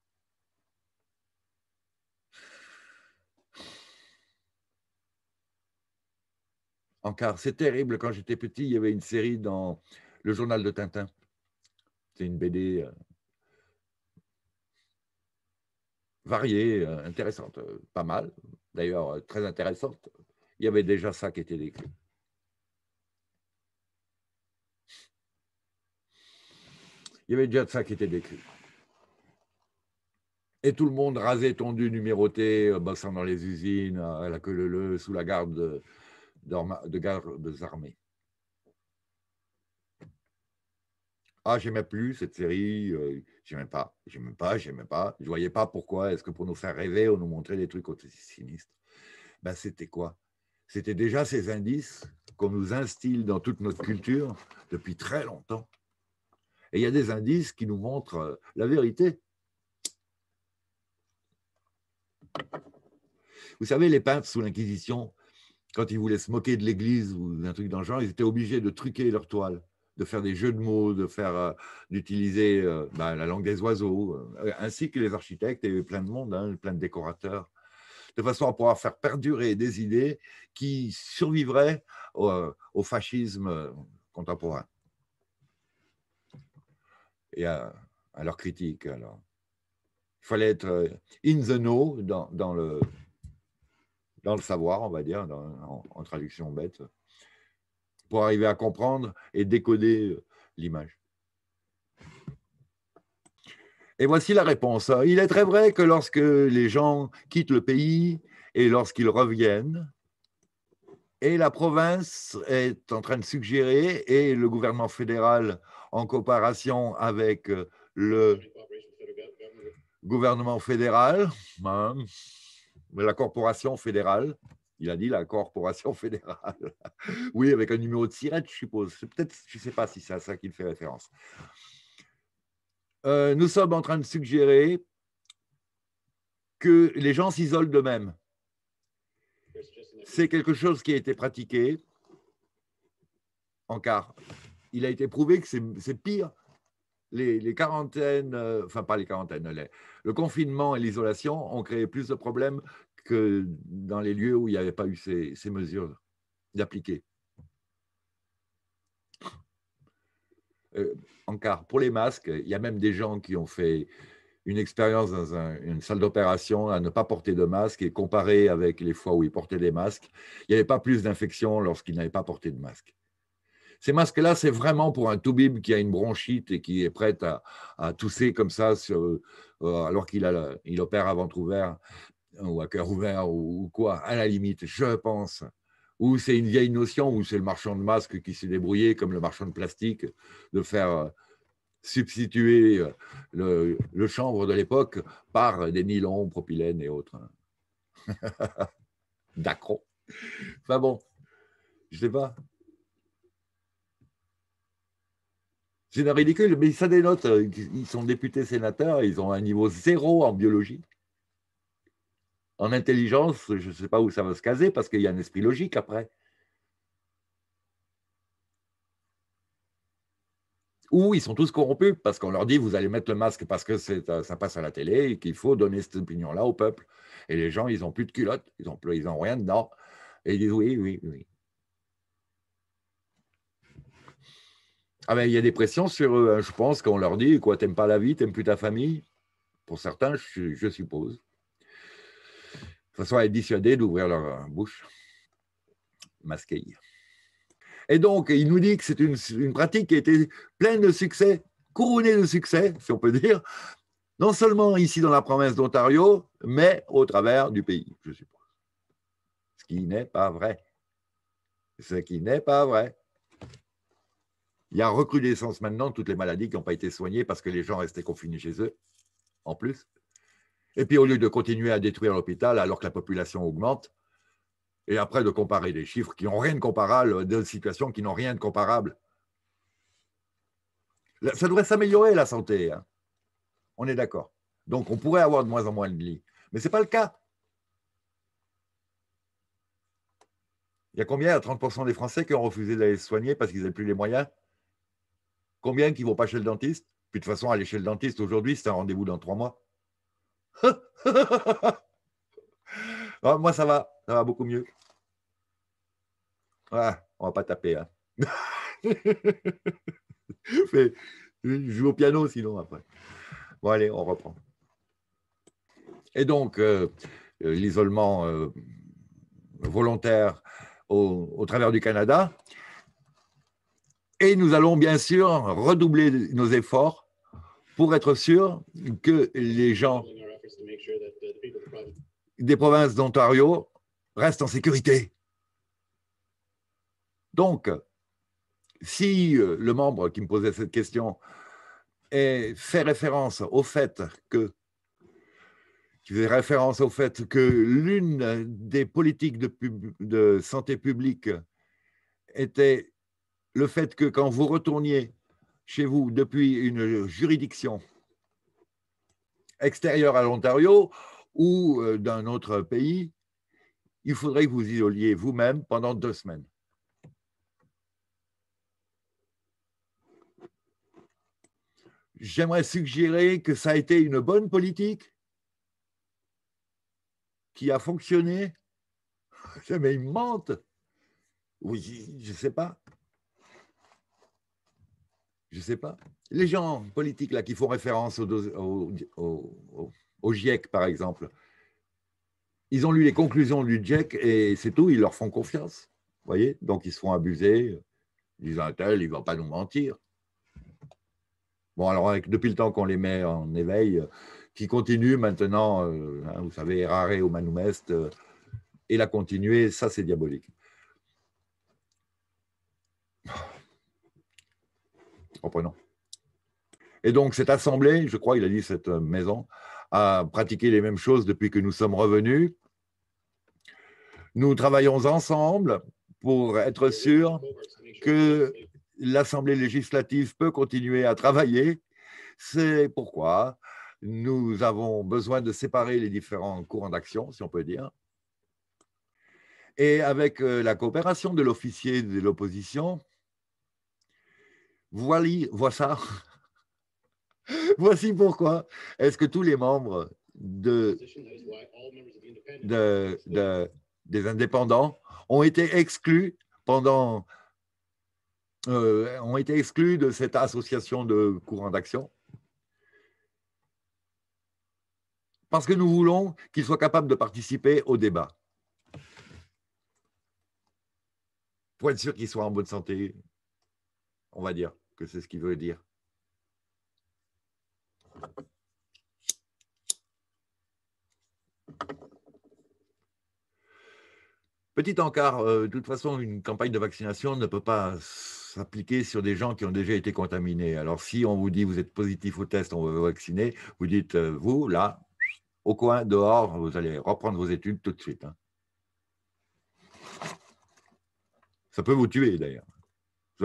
S1: Encore, c'est terrible, quand j'étais petit, il y avait une série dans le journal de Tintin c'est une BD euh, variée, euh, intéressante, euh, pas mal, d'ailleurs très intéressante. Il y avait déjà ça qui était décrit. Il y avait déjà ça qui était décrit. Et tout le monde rasé, tendu, numéroté, bossant dans les usines, à la queue leu sous la garde de, garde armées. Ah, j'aimais plus cette série, euh, j'aimais pas, j'aimais pas, j'aimais pas. Je voyais pas pourquoi. Est-ce que pour nous faire rêver, on nous montrait des trucs aussi sinistres ben, C'était quoi C'était déjà ces indices qu'on nous instille dans toute notre culture depuis très longtemps. Et il y a des indices qui nous montrent euh, la vérité. Vous savez, les peintres sous l'Inquisition, quand ils voulaient se moquer de l'Église ou d'un truc dans le genre, ils étaient obligés de truquer leur toiles de faire des jeux de mots, de faire euh, d'utiliser euh, bah, la langue des oiseaux, euh, ainsi que les architectes et plein de monde, hein, plein de décorateurs, de façon à pouvoir faire perdurer des idées qui survivraient au, fascisme contemporain et à, leur critique. Alors. Il fallait être in the know dans, le, dans le savoir, on va dire, en traduction bête pour arriver à comprendre et décoder euh, l'image. Et voici la réponse. Hein. Il est très vrai que lorsque les gens quittent le pays et lorsqu'ils reviennent, et la province est en train de suggérer, et le gouvernement fédéral en coopération avec euh, le gouvernement fédéral, hein, la corporation fédérale, il a dit la corporation fédérale. oui, avec un numéro de sirette, je suppose. Peut-être, je ne sais pas si c'est à ça qu'il fait référence. Euh, nous sommes en train de suggérer que les gens s'isolent d'eux-mêmes. C'est quelque chose qui a été pratiqué en car. Il a été prouvé que c'est pire. Les, quarantaines, euh, enfin pas les quarantaines, le confinement et l'isolation ont créé plus de problèmes que dans les lieux où il n'y avait pas eu ces, mesures d'appliquer. Euh, encore, pour les masques, il y a même des gens qui ont fait une expérience dans une salle d'opération à ne pas porter de masque et comparé avec les fois où ils portaient des masques. Il n'y avait pas plus d'infection lorsqu'ils n'avaient pas porté de masque. Ces masques-là, c'est vraiment pour un toubib qui a une bronchite et qui est prêt à, tousser comme ça euh, alors qu'il opère à ventre ouvert ou à cœur ouvert ou, quoi, à la limite, je pense, ou c'est une vieille notion, ou c'est le marchand de masques qui s'est débrouillé, comme le marchand de plastique, de faire euh, substituer euh, le, le de l'époque par des nylons, propylène et autres. d'accro Enfin bon, je sais pas. C'est ridicule, mais ça dénote. Euh, ils sont députés sénateurs, ils ont un niveau zéro en biologie. En intelligence, je ne sais pas où ça va se caser parce qu'il y a un esprit logique après. Ou ils sont tous corrompus parce qu'on leur dit vous allez mettre le masque parce que euh, ça passe à la télé et qu'il faut donner cette opinion-là au peuple. Et les gens, ils n'ont plus de culottes, ils n'ont ils rien dedans. Et ils disent oui, oui, oui. Ah ben, il y a des pressions sur eux, hein. je pense qu'on leur dit quoi, t'aimes pas la vie, t'aimes plus ta famille. Pour certains, je suppose se être dissuadés d'ouvrir leur bouche masquée. Et donc, il nous dit que c'est une, pratique qui a été pleine de succès, couronnée de succès, si on peut dire, non seulement ici dans la province d'Ontario, mais au travers du pays, je suppose. Ce qui n'est pas vrai. Ce qui n'est pas vrai. Il y a recrudescence maintenant toutes les maladies qui n'ont pas été soignées parce que les gens restaient confinés chez eux, en plus. Et puis au lieu de continuer à détruire l'hôpital alors que la population augmente, et après de comparer des chiffres qui n'ont rien de comparable, des situations qui n'ont rien de comparable. Ça devrait s'améliorer la santé. Hein. On est d'accord. Donc on pourrait avoir de moins en moins de lits. Mais ce n'est pas le cas. Il y a combien à 30% des Français qui ont refusé d'aller se soigner parce qu'ils n'avaient plus les moyens Combien qui ne vont pas chez le dentiste Puis de toute façon, aller chez le dentiste aujourd'hui, c'est un rendez-vous dans trois mois. Ah, moi, ça va. Ça va beaucoup mieux. On ah, on va pas taper. je hein. joue au piano sinon après. Bon, allez, on reprend. Et donc, euh, euh, l'isolement euh, volontaire au, au, travers du Canada. Et nous allons bien sûr redoubler nos efforts pour être sûr que les gens des provinces d'Ontario restent en sécurité. Donc, si euh, le membre qui me posait cette question fait référence au fait que référence au fait que l'une des politiques de, santé publique était le fait que quand vous retourniez chez vous depuis une juridiction extérieur à l'Ontario ou euh, d'un autre pays, il faudrait que vous isoliez vous-même pendant deux semaines. J'aimerais suggérer que ça a été une bonne politique qui a fonctionné. Mais il mentent. Oui, je ne sais pas je ne sais pas. Les gens politiques là, qui font référence au, GIEC, par exemple, ils ont lu les conclusions du GIEC et c'est tout, ils leur font confiance. voyez Donc ils se font abuser. Ils euh, disent un ah, tel, il ne va pas nous mentir. Bon, alors depuis le temps qu'on les met en éveil, euh, qui continue maintenant, euh, hein, vous savez, errare au Manumest, et la continuer, ça c'est diabolique. Et donc, cette assemblée, je crois, il a dit cette maison, a pratiqué les mêmes choses depuis que nous sommes revenus. Nous travaillons ensemble pour être sûrs que l'Assemblée législative peut continuer à travailler. C'est pourquoi nous avons besoin de séparer les différents courants d'action, si on peut dire. Et avec euh, la coopération de l'officier de l'opposition, Voili, ça. Voici pourquoi est-ce que tous les membres des indépendants ont été exclus pendant euh, ont été exclus de cette association de courant d'action parce que nous voulons qu'ils soient capables de participer au débat. Pour être sûr qu'ils soient en bonne santé, on va dire que c'est ce qu'il veut dire. Petit encart, euh, de toute façon, une campagne de vaccination ne peut pas s'appliquer sur des gens qui ont déjà été contaminés. Alors si on vous dit vous êtes positif au test, on veut vous vacciner, vous dites euh, vous, là, au coin, dehors, vous allez reprendre vos études tout de suite. Hein. Ça peut vous tuer d'ailleurs.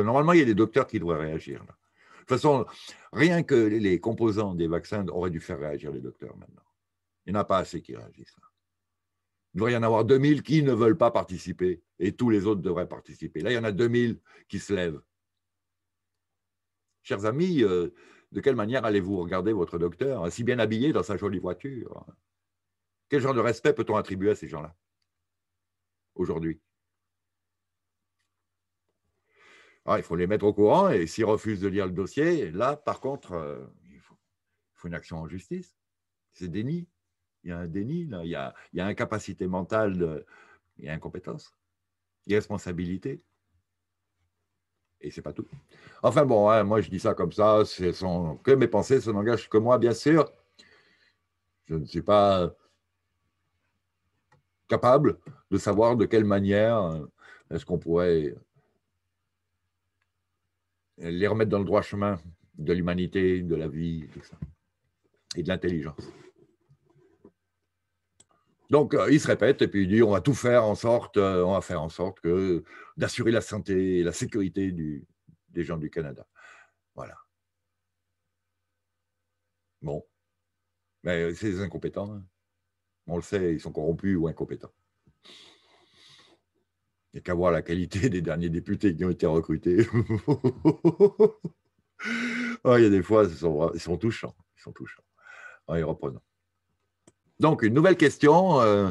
S1: Normalement, il y a des docteurs qui doivent réagir. De toute façon, rien que les composants des vaccins auraient dû faire réagir les docteurs maintenant. Il n'y en a pas assez qui réagissent. Il devrait y en avoir 2000 qui ne veulent pas participer et tous les autres devraient participer. Là, il y en a 2000 qui se lèvent. Chers amis, euh, de quelle manière allez-vous regarder votre docteur, hein, si bien habillé dans sa jolie voiture hein Quel genre de respect peut-on attribuer à ces gens-là aujourd'hui Ah, il faut les mettre au courant et s'ils refusent de lire le dossier, là, par contre, euh, il, faut, une action en justice. C'est déni. Il y a un déni, Il, y a, il y a incapacité mentale, il y a incompétence, irresponsabilité. Et c'est pas tout. Enfin bon, hein, moi je dis ça comme ça, ce sont que mes pensées, se n'engage que moi, bien sûr. Je ne suis pas capable de savoir de quelle manière euh, est-ce qu'on pourrait les remettre dans le droit chemin de l'humanité, de la vie, et de l'intelligence. Donc, euh, il se répète et puis il dit on va tout faire en sorte, euh, on va faire en sorte que d'assurer la santé et la sécurité des gens du Canada. Voilà. Bon. Mais euh, c'est des incompétents. Hein. On le sait, ils sont corrompus ou incompétents n'y a qu'à voir la qualité des derniers députés qui ont été recrutés. il y a des fois, ils sont, touchants. Ils sont touchants. reprenons. Donc, une nouvelle question. Euh,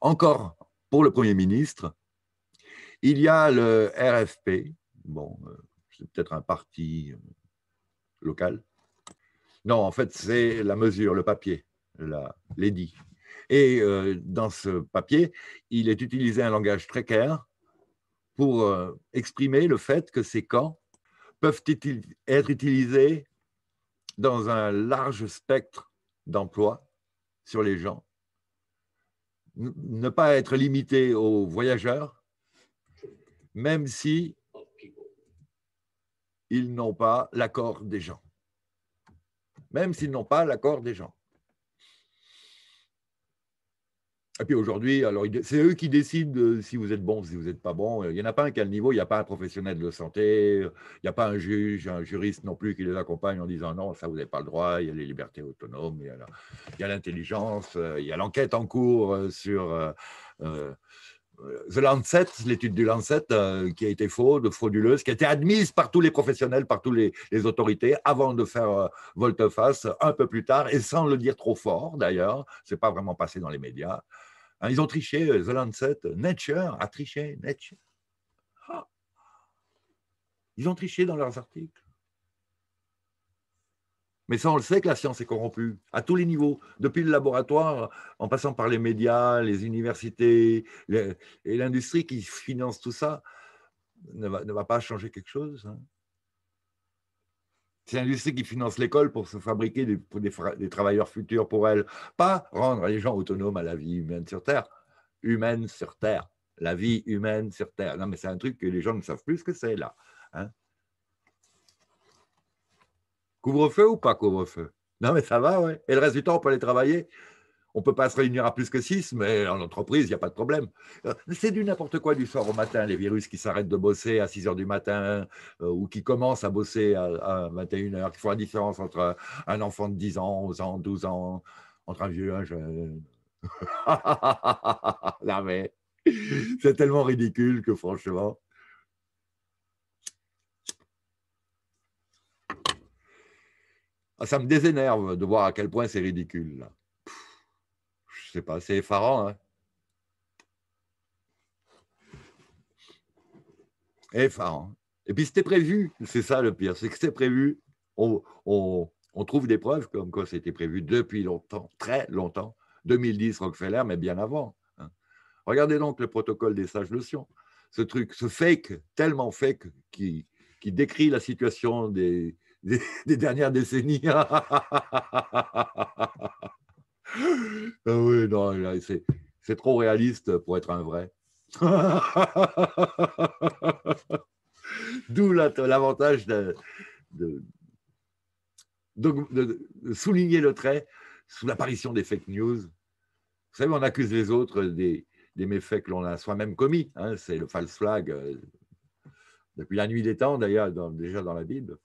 S1: encore pour le Premier ministre, il y a le RFP. Bon, euh, c'est peut-être un parti euh, local. Non, en fait, c'est la mesure, le papier, l'édit, et euh, dans ce papier, il est utilisé un langage très clair pour euh, exprimer le fait que ces camps peuvent être utilisés dans un large spectre d'emplois sur les gens, ne pas être limité aux voyageurs, même si ils n'ont pas l'accord des gens. Même s'ils n'ont pas l'accord des gens. Et ah, puis aujourd'hui, alors c'est eux qui décident si vous êtes bon, si vous n'êtes pas bon. Euh, il n'y en a pas un qui a le niveau, il n'y a pas un professionnel de santé, il n'y a pas un juge, un juriste non plus qui les accompagne en disant non, ça vous n'avez pas le droit, il y a les libertés autonomes, il y a l'intelligence, euh, il y a l'enquête en cours euh, sur The Lancet, l'étude du Lancet, qui a été fausse, frauduleuse, qui a été admise par tous les professionnels, par toutes les autorités, avant de faire volte-face un peu plus tard, et sans le dire trop fort d'ailleurs, ce n'est pas vraiment passé dans les médias. Hein, ils ont triché, euh, The Lancet, euh, Nature a triché, Nature. Ah. Ils ont triché dans leurs articles. Mais ça, on le sait que la science est corrompue, à tous les niveaux, depuis le laboratoire, en passant par les médias, les universités, et l'industrie qui finance tout ça, ne va, pas changer quelque chose. Hein. C'est l'industrie qui finance l'école pour se fabriquer des, travailleurs futurs pour elle. Pas rendre les gens autonomes à la vie humaine sur Terre. Humaine sur Terre. La vie humaine sur Terre. Non, mais c'est un truc que les gens ne savent plus ce que c'est là. Hein. couvre-feu ou pas couvre-feu Non, mais ça va, ouais. Et le reste du temps, on peut aller travailler on ne peut pas se réunir à plus que 6, mais en entreprise, il n'y a pas de problème. Euh, c'est du n'importe quoi du soir au matin, les virus qui s'arrêtent de bosser à 6 heures du matin euh, ou qui commencent à bosser à, 21 h qui font la différence entre un enfant de 10 ans, 11 ans, 12 ans, entre un vieux, un euh, jeune. mais c'est tellement ridicule que franchement. Ah, ça me désénerve de voir à quel point c'est ridicule. Là sais pas, c'est effarant. Hein. effarant. Et puis c'était prévu, c'est ça le pire, c'est que c'était prévu. On, trouve des preuves comme quoi c'était prévu depuis longtemps, très longtemps. 2010 Rockefeller, mais bien avant. Hein. Regardez donc le protocole des sages notions. Ce truc, ce fake, tellement fake, qui, qui décrit la situation des, des dernières décennies. Ah oui, non, c'est trop réaliste pour être un vrai. D'où l'avantage de, souligner le trait sous l'apparition des fake news. Vous savez, on accuse les autres des, méfaits que l'on a soi-même commis. Hein. c'est le false flag euh, depuis la nuit des temps, d'ailleurs, déjà dans la Bible.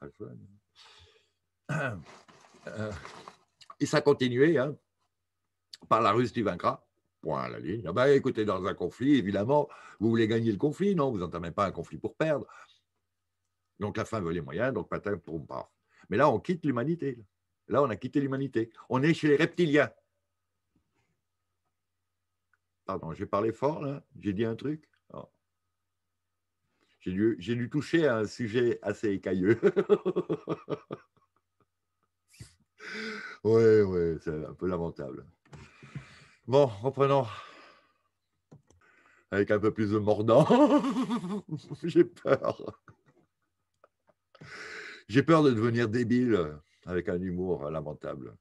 S1: Euh, et ça a continué. Hein par la Russie vaincras. Point à la ligne. Ah ben, écoutez, dans un conflit, évidemment, vous voulez gagner le conflit, non Vous n'entamez pas un conflit pour perdre. Donc la fin veut les moyens, donc patin pour pas. Mais là, on quitte l'humanité. Là, on a quitté l'humanité. On est chez les reptiliens. Pardon, j'ai parlé fort, là J'ai dit un truc oh. J'ai dû, dû toucher à un sujet assez écailleux. Oui, oui, c'est un peu lamentable. Bon, reprenons. Avec un peu plus de mordant. J'ai peur. J'ai peur de devenir débile avec un humour lamentable.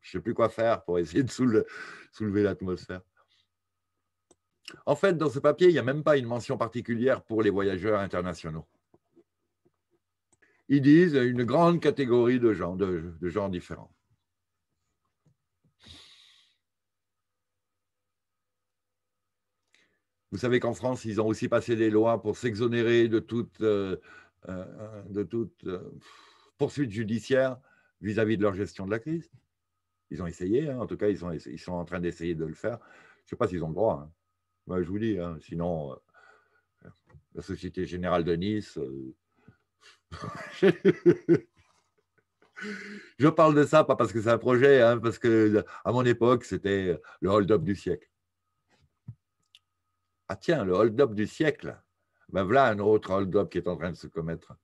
S1: Je ne sais plus quoi faire pour essayer de soulever l'atmosphère. En fait, dans ce papier, il n'y a même pas une mention particulière pour les voyageurs internationaux. Ils disent une grande catégorie de gens, de gens différents. Vous savez qu'en France, ils ont aussi passé des lois pour s'exonérer de toute, euh, euh, euh, poursuite judiciaire vis-à-vis de leur gestion de la crise. Ils ont essayé, hein. en tout cas, ils sont, en train d'essayer de le faire. Je ne sais pas s'ils ont le droit. Hein. je vous dis, hein, sinon, la Société Générale de Nice. je parle de ça, pas parce que c'est un projet, parce que à mon époque, c'était le hold-up du siècle. Ah tiens, le hold-up du siècle. Ben voilà un autre hold-up qui est en train de se commettre.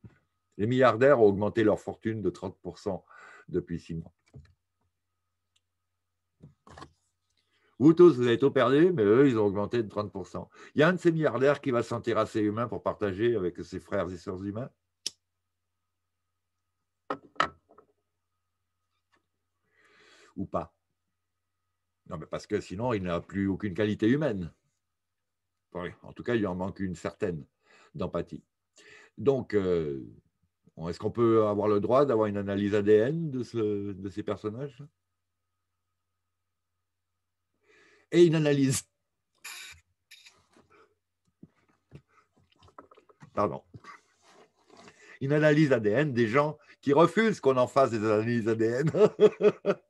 S1: Les milliardaires ont augmenté leur fortune de 30% depuis six mois. Vous tous, vous avez tout perdu, mais eux, ils ont augmenté de 30%. Il y a un de ces milliardaires qui va sentir assez humain pour partager avec ses frères et sœurs humains. Ou pas. Non, mais parce que sinon, il n'a plus aucune qualité humaine. En tout cas, il en manque une certaine d'empathie. Donc, euh, est-ce qu'on peut avoir le droit d'avoir une analyse ADN de, ces personnages Et une analyse. Pardon. Une analyse ADN des gens qui refusent qu'on en fasse des analyses ADN.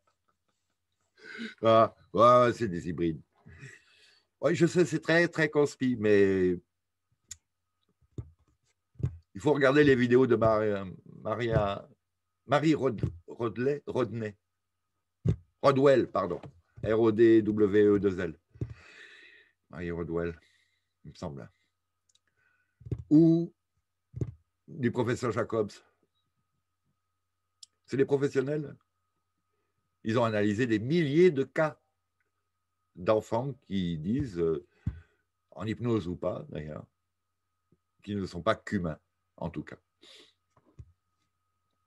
S1: Ah, c'est des hybrides. Oui, je sais, c'est très, très conspi, mais il faut regarder les vidéos de euh, Maria, Marie Rodney. Rodwell, pardon. R-O-D-W-E-2-L. Marie Rodwell, il me semble. Ou du professeur Jacobs. C'est des professionnels. Ils ont analysé des milliers de cas d'enfants qui disent, euh, en hypnose ou pas d'ailleurs, qui ne sont pas qu'humains, en tout cas.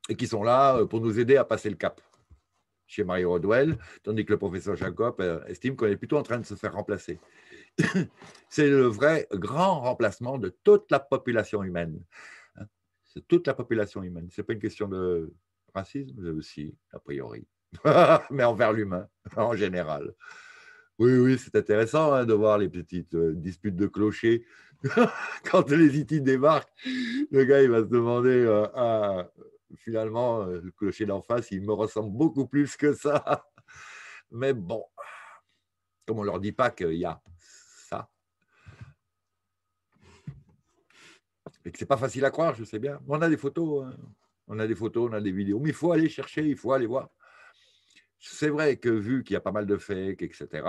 S1: Et qui sont là euh, pour nous aider à passer le cap chez Mario Rodwell, tandis que le professeur Jacob euh, estime qu'on est plutôt en train de se faire remplacer. C'est le vrai grand remplacement de toute la population humaine. Hein. C'est toute la population humaine. Ce n'est pas une question de racisme, aussi, a priori, mais envers l'humain en général. Oui, oui, c'est intéressant hein, de voir les petites euh, disputes de clochers. Quand les it débarquent, le gars, il va se demander euh, ah, finalement, euh, le clocher d'en face, il me ressemble beaucoup plus que ça. Mais bon, comme on ne leur dit pas qu'il y a ça, et que ce n'est pas facile à croire, je sais bien. On a des photos, hein. on a des photos, on a des vidéos, mais il faut aller chercher, il faut aller voir c'est vrai que vu qu'il y a pas mal de fakes, etc.,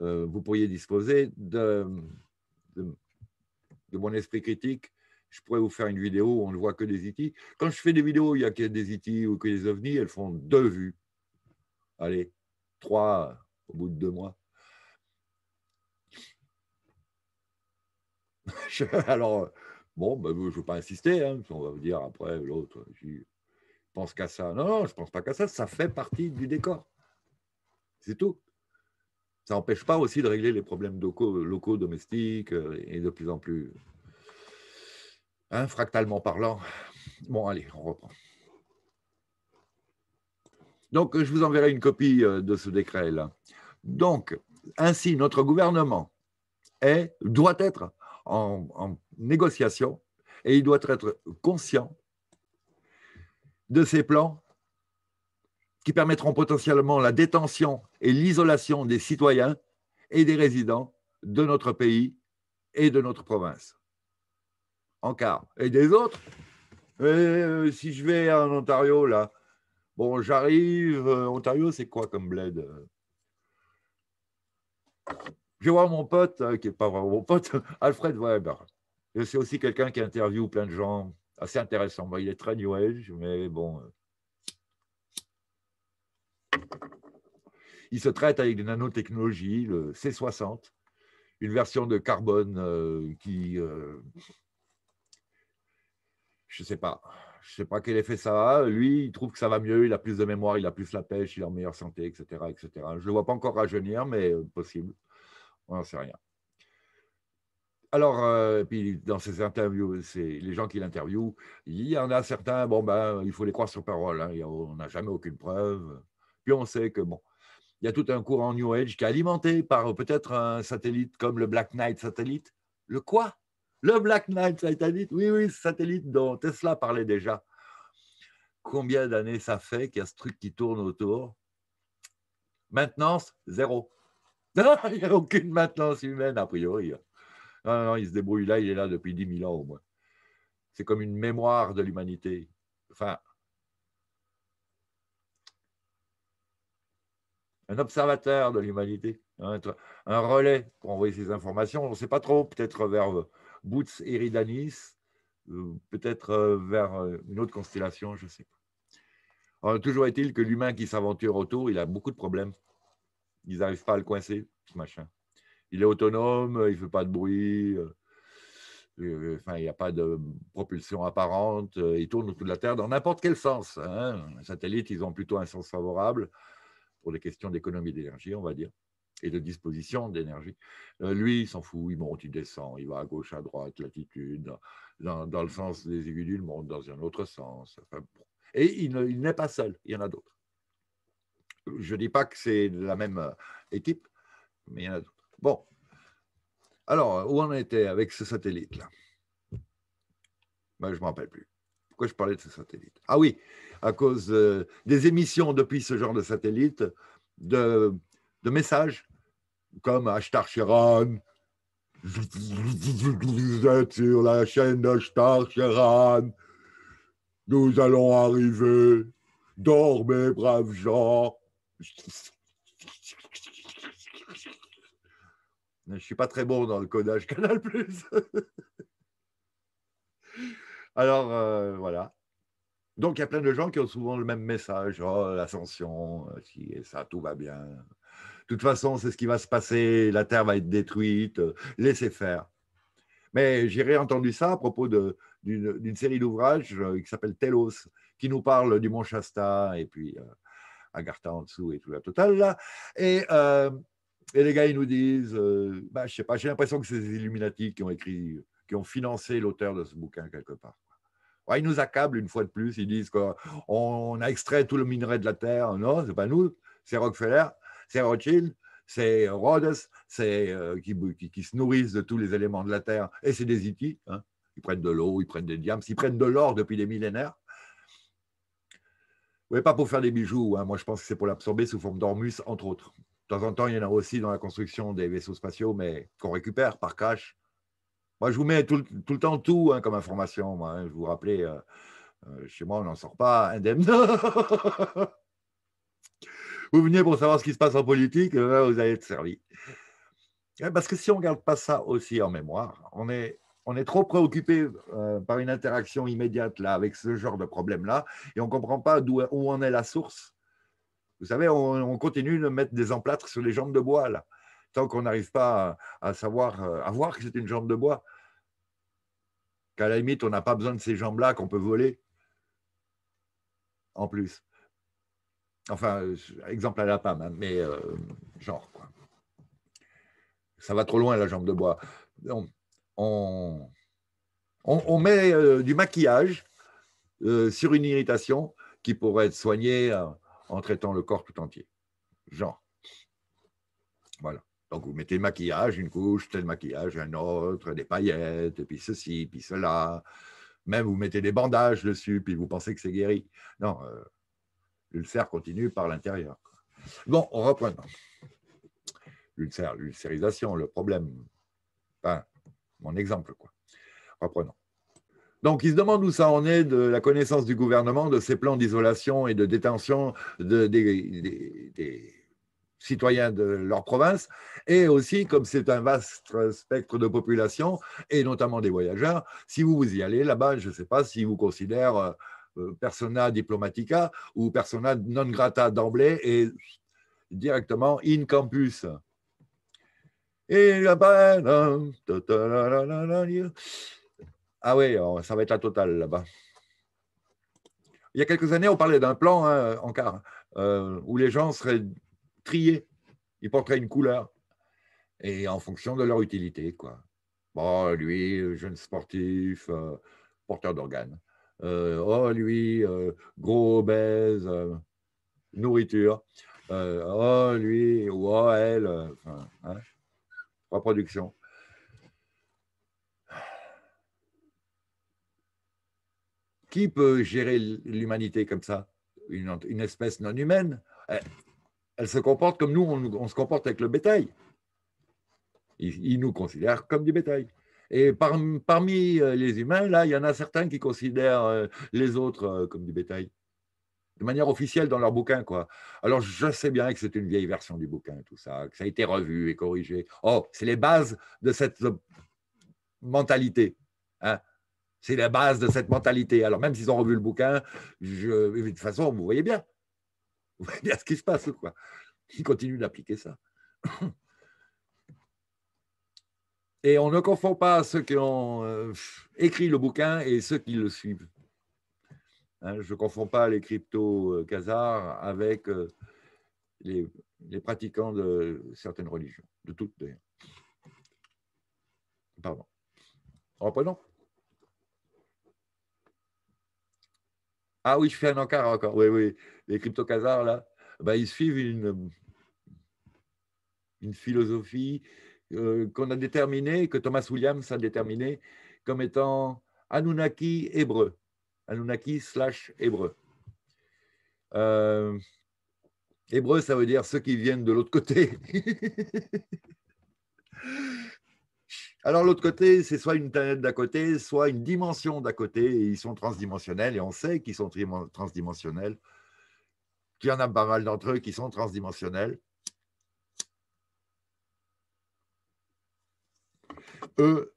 S1: euh, vous pourriez disposer de, de, mon esprit critique. Je pourrais vous faire une vidéo où on ne voit que des itis. E Quand je fais des vidéos, il n'y a que des it e ou que des ovnis, elles font deux vues. Allez, trois au bout de deux mois. alors, bon, ben, je ne veux pas insister, hein, on va vous dire après l'autre pense qu'à ça. Non, non, je ne pense pas qu'à ça. Ça fait partie du décor. C'est tout. Ça n'empêche pas aussi de régler les problèmes locaux, domestiques euh, et de plus en plus hein, fractalement parlant. Bon, allez, on reprend. Donc, je vous enverrai une copie euh, de ce décret-là. Donc, ainsi, notre gouvernement est, doit être en négociation et il doit être conscient de ces plans qui permettront potentiellement la détention et l'isolation des citoyens et des résidents de notre pays et de notre province. En quart. Et des autres euh, Si je vais en Ontario, là, bon, j'arrive. Euh, Ontario, c'est quoi comme bled euh Je vais mon pote, qui n'est pas vraiment mon pote, Alfred Weber. C'est aussi quelqu'un qui interview plein de gens assez intéressant. il est très New Age, mais bon. Euh. Il se traite avec des nanotechnologies, le C60, une version de carbone euh, qui. Euh, je ne sais pas. Je sais pas quel effet ça a. Lui, il trouve que ça va mieux, il a plus de mémoire, il a plus la pêche, il est en meilleure santé, etc. etc. Je ne le vois pas encore rajeunir, mais possible. On n'en sait rien. Alors, euh, puis dans ces interviews, c'est les gens qui l'interviewent, il y en a certains, bon ben, il faut les croire sur parole, hein, on n'a jamais aucune preuve. Puis on sait que bon, il y a tout un courant New Age qui est alimenté par peut-être un satellite comme le Black Knight satellite. Le quoi Le Black Knight satellite Oui, oui, satellite dont Tesla parlait déjà. Combien d'années ça fait qu'il y a ce truc qui tourne autour Maintenance, zéro. il n'y a aucune maintenance humaine, a priori. Non, non, il se débrouille là, il est là depuis 10 000 ans, au moins. C'est comme une mémoire de l'humanité. Enfin, un observateur de l'humanité, hein, un, relais pour envoyer ces informations. On ne sait pas trop, peut-être vers euh, Boots Eridanis, euh, peut-être euh, vers une autre constellation, je ne sais pas. toujours est-il que l'humain qui s'aventure autour, il a beaucoup de problèmes. Ils n'arrivent pas à le coincer, ce machin il est autonome, il ne fait pas de bruit. Euh, euh, euh, enfin, il n'y a pas de propulsion apparente, il tourne autour de la Terre dans n'importe quel sens. Hein. Les satellites, ils ont plutôt un sens favorable pour les questions d'économie d'énergie, on va dire, et de disposition d'énergie. lui, il s'en fout, il monte, il descend, il va à gauche, à droite, latitude, dans, le sens des aiguilles, il monte dans un autre sens. et il n'est pas seul, il y en a d'autres. Je ne dis pas que c'est la même équipe, mais il y en a d'autres. Bon. Alors, où on était avec ce satellite-là ben, Je ne m'en rappelle plus. Pourquoi je parlais de ce satellite Ah oui, à cause euh, des émissions depuis ce genre de satellite, de, messages comme Ashtar Sheran, vous êtes sur la chaîne d'Ashtar Sheran, nous allons arriver, dormez braves gens. Je ne suis pas très bon dans le codage Canal. Alors, euh, voilà. Donc, il y a plein de gens qui ont souvent le même message. Oh, l'ascension, ça, tout va bien. De toute façon, c'est ce qui va se passer. La Terre va être détruite. Laissez faire. Mais j'ai réentendu ça à propos d'une série d'ouvrages euh, qui s'appelle Telos, qui nous parle du Mont Shasta et puis euh, Agartha en dessous et tout le total. Et. Et les gars, ils nous disent, euh, bah, je sais pas, j'ai l'impression que c'est les Illuminati qui ont écrit, qui ont financé l'auteur de ce bouquin quelque part. ils nous accablent une fois de plus, ils disent qu'on a extrait tout le minerai de la Terre. Non, ce n'est pas nous, c'est Rockefeller, c'est Rothschild, c'est Rhodes, c'est euh, qui, se nourrissent de tous les éléments de la Terre, et c'est des itis. Hein. Ils prennent de l'eau, ils prennent des diamants, ils prennent de l'or depuis des millénaires. Oui, pas pour faire des bijoux, hein. moi je pense que c'est pour l'absorber sous forme d'ormus, entre autres temps en temps, il y en a aussi dans la construction des vaisseaux spatiaux, mais qu'on récupère par cache. Moi, je vous mets tout, le temps tout hein, comme information. Hein. Je vous rappelais, euh, euh, chez moi, on n'en sort pas indemne. vous venez pour savoir ce qui se passe en politique, euh, vous allez être servi. Eh, parce que si on ne garde pas ça aussi en mémoire, on est, on est trop préoccupé par une interaction immédiate là, avec ce genre de problème-là, et on ne comprend pas où en est la source vous savez, on, continue de mettre des emplâtres sur les jambes de bois, là, tant qu'on n'arrive pas à, savoir, euh, à voir que c'est une jambe de bois. Qu'à la limite, on n'a pas besoin de ces jambes-là qu'on peut voler, en plus. Enfin, euh, exemple à la pâme, hein, mais euh, genre, quoi. Ça va trop loin, la jambe de bois. On, on, met du maquillage sur une irritation qui pourrait être soignée en traitant le corps tout entier. Genre. Voilà. Donc vous mettez le maquillage, une couche, tel maquillage, un autre, des paillettes, puis ceci, puis cela. Même vous mettez des bandages dessus, puis vous pensez que c'est guéri. Non, euh, l'ulcère continue par l'intérieur. Bon, on reprend. L'ulcère, l'ulcérisation, le problème. Enfin, mon exemple, quoi. Reprenons. Donc, ils se demandent où ça en est de la connaissance du gouvernement de ces plans d'isolation et de détention des, citoyens de leur province, et aussi, comme c'est un vaste spectre de population, et notamment des voyageurs, si vous vous y allez là-bas, je ne sais pas si vous considèrent persona diplomatica ou persona non grata d'emblée et directement in campus. Et ah oui, euh, ça va être la totale là-bas. Il y a quelques années, on parlait d'un plan hein, en car euh, où les gens seraient triés. Ils porteraient une couleur et en fonction de leur utilité. Quoi. Bon, lui, euh, jeune sportif, porteur d'organes. oh, lui, gros obèse, nourriture. oh, lui, ou oh, elle, hein, reproduction. Qui peut gérer l'humanité comme ça une, une, espèce non humaine, eh, elle, se comporte comme nous, on, se comporte avec le bétail. Ils, nous considèrent comme du bétail. Et parmi euh, les humains, là, il y en a certains qui considèrent euh, les autres euh, comme du bétail. De manière officielle dans leur bouquin, quoi. Alors, je sais bien que c'est une vieille version du bouquin, tout ça, que ça a été revu et corrigé. Oh, c'est les bases de cette mentalité. Hein c'est la base de cette mentalité. Alors, même s'ils ont revu le bouquin, je, de toute façon, vous voyez bien. Vous voyez bien ce qui se passe, quoi. Ils continuent d'appliquer ça. Et on ne confond pas ceux qui ont euh, écrit le bouquin et ceux qui le suivent. Hein, je ne confonds pas les crypto-casards euh, avec euh, les, pratiquants de certaines religions, de toutes d'ailleurs. Pardon. Reprenons. Ah oui, je fais un encart encore. Oui, oui. Les crypto-casars, là, ben, ils suivent une, une philosophie euh, qu'on a déterminée, que Thomas Williams a déterminée comme étant Anunnaki hébreu. Anunnaki slash hébreu. Euh, hébreu, ça veut dire ceux qui viennent de l'autre côté. Alors l'autre côté, c'est soit une planète d'à côté, soit une dimension d'à côté, ils sont transdimensionnels, et on sait qu'ils sont transdimensionnels, Il y en a pas mal d'entre eux qui sont transdimensionnels. Eux,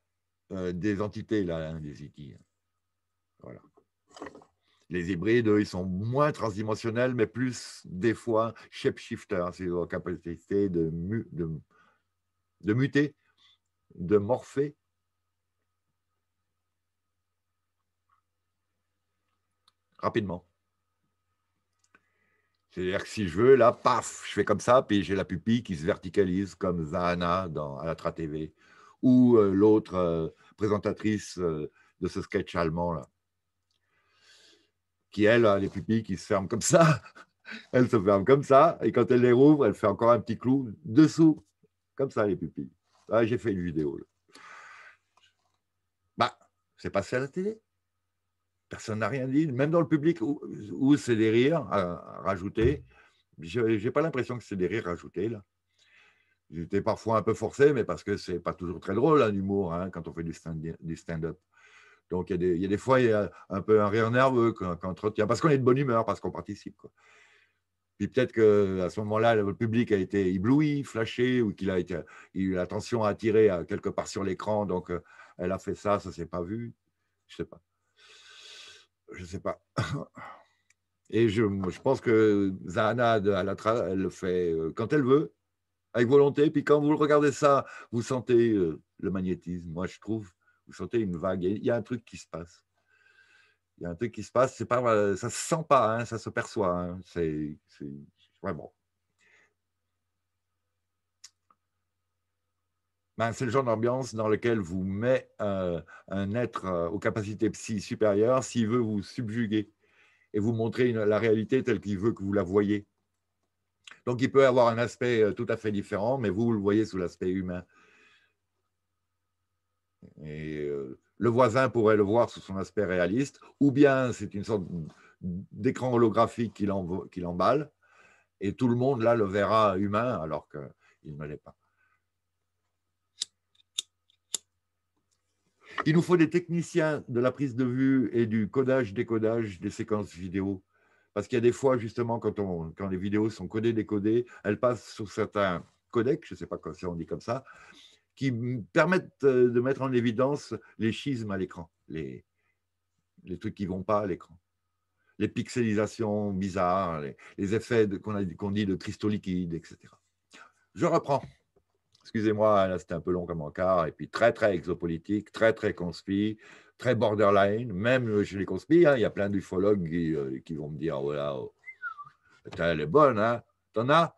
S1: euh, des entités, là, hein, des IT. Hein. Voilà. Les hybrides, ils sont moins transdimensionnels, mais plus, des fois, shifter, hein, c'est leur capacité de, de, de muter de Morphée Rapidement. C'est-à-dire que si je veux, là, paf, je fais comme ça, puis j'ai la pupille qui se verticalise comme Zahana dans Alatra TV ou euh, l'autre euh, présentatrice euh, de ce sketch allemand, là, qui, elle, a les pupilles qui se ferment comme ça. Elle se ferme comme ça, et quand elle les rouvre, elle fait encore un petit clou dessous, comme ça, les pupilles. Ah, j'ai fait une vidéo. Bah, c'est passé à la télé. Personne n'a rien dit, même dans le public où, c'est des rires à, rajouter. Je n'ai pas l'impression que c'est des rires rajoutés, là. J'étais parfois un peu forcé, mais parce que c'est pas toujours très drôle, un hein, humour, hein, quand on fait du stand-up. Donc, il y, a des fois, il y a un peu un rire nerveux quand, quand, parce qu'on est de bonne humeur, parce qu'on participe. Puis peut-être qu'à euh, ce moment-là, le public a été ébloui, flashé, ou qu'il a, eu l'attention attirée euh, quelque part sur l'écran. Donc, euh, elle a fait ça, ça ne s'est pas vu. Je ne sais pas. Je ne sais pas. Et je, je pense que Zahana, elle le fait quand elle veut, avec volonté. Puis quand vous regardez ça, vous sentez le magnétisme. Moi, je trouve, vous sentez une vague. Il y a un truc qui se passe il y a un truc qui se passe, c'est pas, ça se sent pas, hein, ça se perçoit. Hein. c'est vraiment. c'est le genre d'ambiance dans lequel vous met euh, un être euh, aux capacités psy supérieures s'il veut vous subjuguer et vous montrer la réalité telle qu'il veut que vous la voyez. Donc, il peut avoir un aspect euh, tout à fait différent, mais vous, vous le voyez sous l'aspect humain. Et le voisin pourrait le voir sous son aspect réaliste, ou bien c'est une sorte d'écran holographique qui l'emballe, et tout le monde là le verra humain alors qu'il ne l'est pas. Il nous faut des techniciens de la prise de vue et du codage-décodage des séquences vidéo. Parce qu'il y a des fois, justement, quand, les vidéos sont codées, décodées, elles passent sur certains codecs, je ne sais pas si on dit comme ça, qui permettent euh, de mettre en évidence les schismes à l'écran, les, les trucs qui vont pas à l'écran les pixelisations bizarres, les, effets qu'on dit de cristaux liquides, etc. Je reprends. Excusez-moi, là c'était un peu long comme encart, et puis très très exopolitique, très très conspi, très borderline, même chez les conspi, hein, il y a plein d'ufologues qui, euh, qui, vont me dire, voilà, oh, oh elle est bonne, hein. t'en as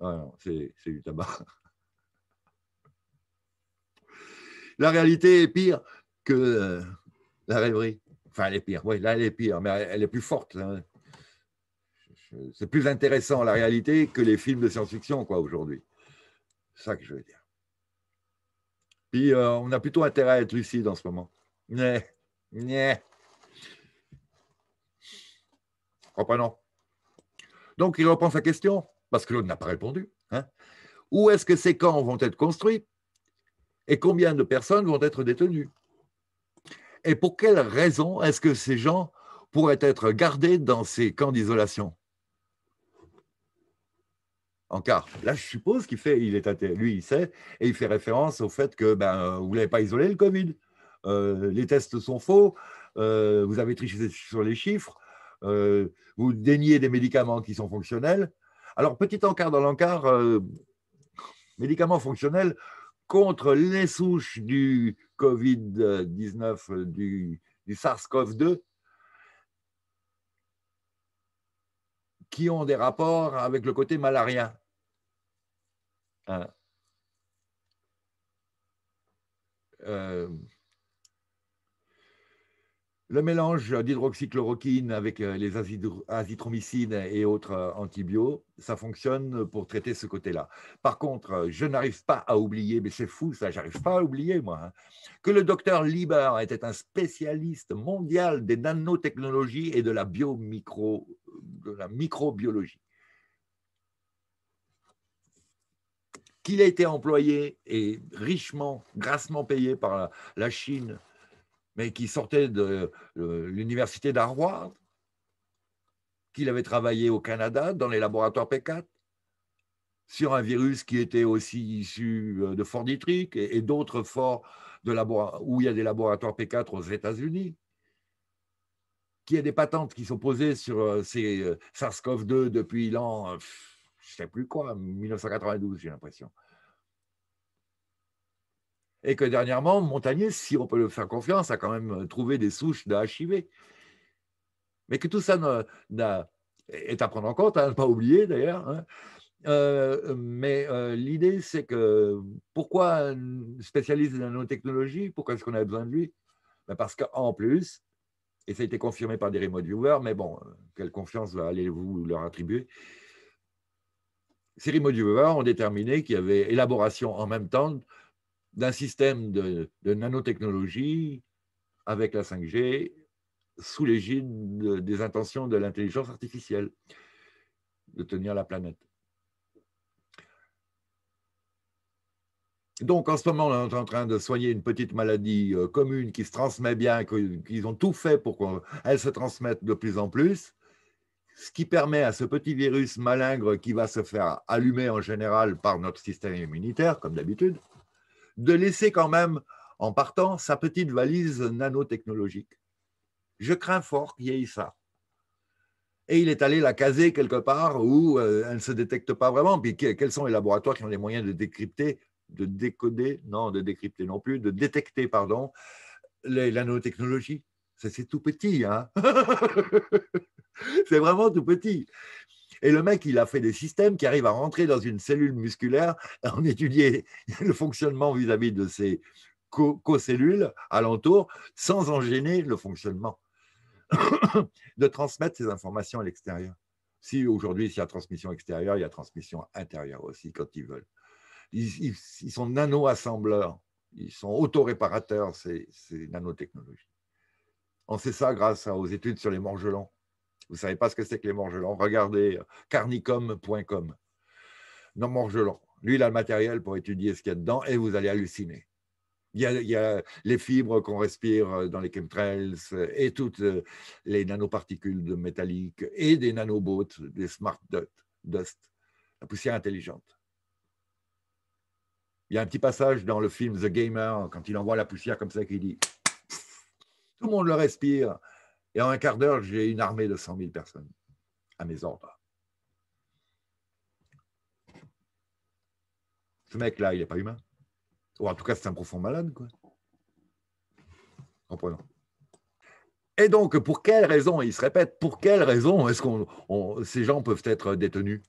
S1: ah C'est du tabac. La réalité est pire que euh, la rêverie. Enfin, elle est pire, oui, là, elle est pire, mais elle est plus forte. C'est plus intéressant, la réalité, que les films de science-fiction, quoi, aujourd'hui. C'est ça que je veux dire. Puis, euh, on a plutôt intérêt à être lucide en ce moment. Nyeh, oh, pas, bah, non. Donc, il reprend sa question, parce que l'autre n'a pas répondu. Hein. Où est-ce que ces camps vont être construits et combien de personnes vont être détenues Et pour quelles raisons est-ce que ces gens pourraient être gardés dans ces camps d'isolation Encore, là, je suppose qu'il fait, il est lui, il sait, et il fait référence au fait que ben, euh, vous n'avez pas isolé le Covid. Euh, les tests sont faux, euh, vous avez triché sur les chiffres, vous déniez des médicaments qui sont fonctionnels. Alors, petit encart dans l'encart, médicaments fonctionnels, contre les souches du Covid-19, du, SARS-CoV-2, qui ont des rapports avec le côté malarien. Euh, euh, le mélange d'hydroxychloroquine avec euh, les azithromycines et autres euh, antibiotiques, ça fonctionne pour traiter ce côté-là. Par contre, euh, je n'arrive pas à oublier, mais c'est fou ça, j'arrive pas à oublier moi, hein, que le docteur Lieber était un spécialiste mondial des nanotechnologies et de la, de la microbiologie. Qu'il a été employé et richement, grassement payé par la Chine mais qui sortait de euh, l'université d'Harvard, qu'il avait travaillé au Canada dans les laboratoires P4 sur un virus qui était aussi issu euh, de Fort Dietrich et, d'autres forts de où il y a des laboratoires P4 aux États-Unis, qui a des patentes qui sont posées sur euh, ces SARS-CoV-2 depuis l'an, je ne sais plus quoi, 1992, j'ai l'impression. Et que dernièrement, Montagnier, si on peut le faire confiance, a quand même euh, trouvé des souches d'HIV. Mais que tout ça est à prendre en compte, hein, à ne pas oublier d'ailleurs. Hein. Euh, mais euh, l'idée, c'est que pourquoi un spécialiste de la nanotechnologie Pourquoi est-ce qu'on a besoin de lui ben, Parce qu'en plus, et ça a été confirmé par des remote viewers, mais bon, quelle confiance allez-vous leur attribuer Ces remote viewers ont déterminé qu'il y avait élaboration en même temps d'un système de, nanotechnologie avec la 5G sous l'égide des intentions de l'intelligence artificielle de tenir la planète. Donc en ce moment, on est en train de soigner une petite maladie euh, commune qui se transmet bien, qu'ils ont tout fait pour qu'elle se transmette de plus en plus, ce qui permet à ce petit virus malingre qui va se faire allumer en général par notre système immunitaire, comme d'habitude, de laisser quand même en partant sa petite valise nanotechnologique. Je crains fort qu'il y ait ça. Et il est allé la caser quelque part où euh, elle ne se détecte pas vraiment. Puis quels sont les laboratoires qui ont les moyens de décrypter, de décoder, non, de décrypter non plus, de détecter, pardon, les nanotechnologies c'est tout petit. Hein c'est vraiment tout petit. Et le mec, il a fait des systèmes qui arrivent à rentrer dans une cellule musculaire, en étudier le fonctionnement vis-à-vis de ces co-cellules alentour, sans en gêner le fonctionnement, de transmettre ces informations à l'extérieur. Si aujourd'hui, s'il y a transmission extérieure, il y a transmission intérieure aussi quand ils veulent. Ils, sont nano-assembleurs, ils sont autoréparateurs, réparateurs ces nanotechnologies. On sait ça grâce aux études sur les morgelons vous ne savez pas ce que c'est que les morgelons Regardez euh, carnicom.com. Non, morgelons. Lui, il a le matériel pour étudier ce qu'il y a dedans et vous allez halluciner. Il y, a, les fibres qu'on respire euh, dans les chemtrails euh, et toutes les nanoparticules de métalliques et des nanobots, des smart dust, la poussière intelligente. Il y a un petit passage dans le film The Gamer, quand il envoie la poussière comme ça, qu'il dit Tout le monde le respire, et en un quart d'heure, j'ai une armée de 100 000 personnes à mes ordres. Ce mec-là, il n'est pas humain. Ou en tout cas, c'est un profond malade, quoi. prenant Et donc, pour quelles raisons, il se répète, pour quelles raisons est-ce que ces gens peuvent être détenus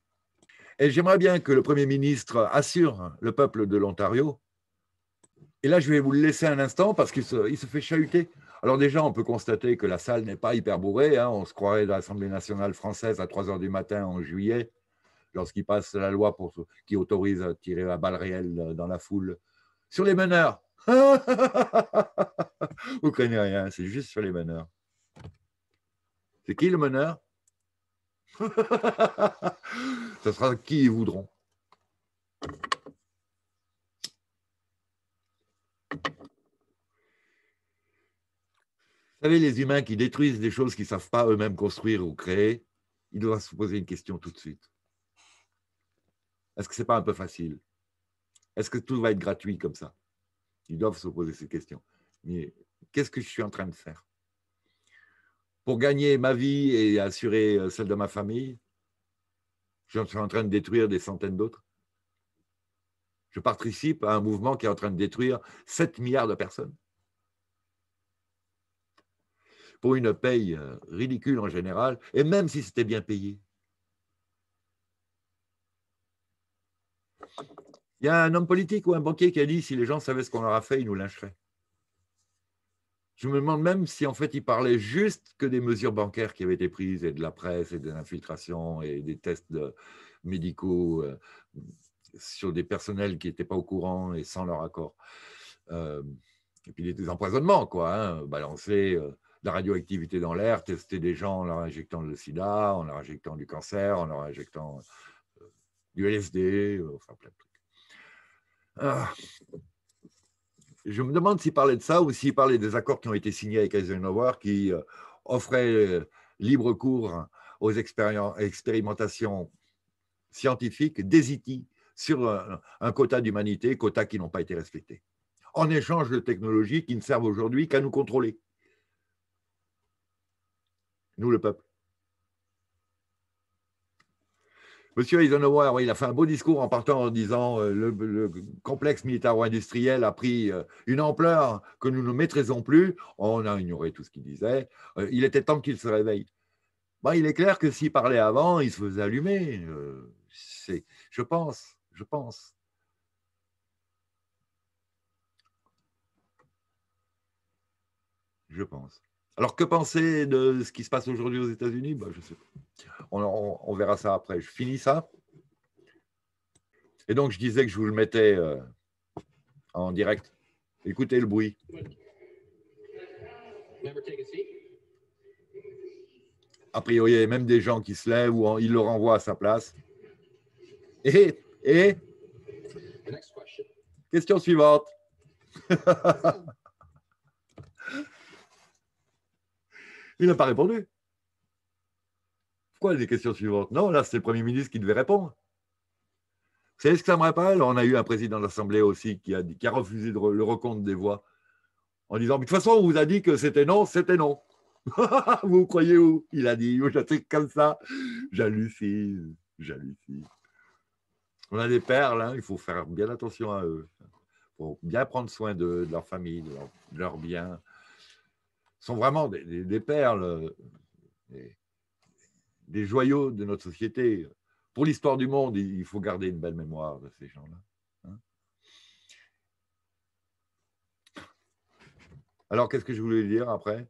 S1: Et j'aimerais bien que le Premier ministre assure le peuple de l'Ontario. Et là, je vais vous le laisser un instant parce qu'il se fait chahuter. Alors déjà, on peut constater que la salle n'est pas hyper bourrée. Hein. On se croirait de l'Assemblée nationale française à 3 h du matin en juillet, lorsqu'il passe la loi qui autorise à tirer la balle réelle dans la foule sur les meneurs. Vous ne craignez rien, c'est juste sur les meneurs. C'est qui le meneur Ce sera qui ils voudront. Vous savez, les humains qui détruisent des choses qu'ils ne savent pas eux-mêmes construire ou créer, ils doivent se poser une question tout de suite. Est-ce que ce n'est pas un peu facile Est-ce que tout va être gratuit comme ça Ils doivent se poser ces questions. Mais qu'est-ce que je suis en train de faire Pour gagner ma vie et assurer euh, celle de ma famille, je suis en train de détruire des centaines d'autres. Je participe à un mouvement qui est en train de détruire 7 milliards de personnes pour une paye euh, ridicule en général, et même si c'était bien payé. Il y a un homme politique ou un banquier qui a dit si les gens savaient ce qu'on leur a fait, ils nous lyncheraient. Je me demande même si en fait il parlait juste que des mesures bancaires qui avaient été prises et de la presse et des infiltrations, et des tests médicaux euh, sur des personnels qui n'étaient pas au courant et sans leur accord. Euh, et puis des empoisonnements, quoi, hein, balancés la radioactivité dans l'air, tester des gens en leur injectant le sida, en leur injectant du cancer, en leur injectant euh, du LSD, euh, enfin plein de trucs. Ah. Je me demande s'il parlait de ça ou s'il parlait des accords qui ont été signés avec Eisenhower qui euh, offraient libre cours aux expérimentations scientifiques des IT sur un, quota d'humanité, quotas qui n'ont pas été respectés, en échange de technologies qui ne servent aujourd'hui qu'à nous contrôler nous le peuple. Monsieur Eisenhower, il a fait un beau discours en partant en disant euh, le, complexe militaro-industriel a pris euh, une ampleur que nous ne maîtrisons plus. On a ignoré tout ce qu'il disait. Euh, il était temps qu'il se réveille. Bah, il est clair que s'il parlait avant, il se faisait allumer. je pense, je pense. Je pense. Alors, que penser de ce qui se passe aujourd'hui aux États-Unis bah, Je sais On, verra ça après. Je finis ça. Et donc, je disais que je vous le mettais euh, en direct. Écoutez le bruit. A priori, il y a même des gens qui se lèvent ou ils le renvoient à sa place. Et, et question suivante. Il n'a pas répondu. Pourquoi les questions suivantes Non, là, c'est le Premier ministre qui devait répondre. Vous savez ce que ça me rappelle On a eu un président de l'Assemblée aussi qui a, refusé de, le recompte des voix en disant De toute façon, on vous a dit que c'était non, c'était non. vous croyez où Il a dit je comme ça. J'hallucine, j'hallucine. On a des perles, hein. il faut faire bien attention à eux. Pour bien prendre soin de leur famille, de leurs leur biens, sont vraiment des, perles, euh, des, joyaux de notre société. Pour l'histoire du monde, il, faut garder une belle mémoire de ces gens-là. Hein. Alors, qu'est-ce que je voulais dire après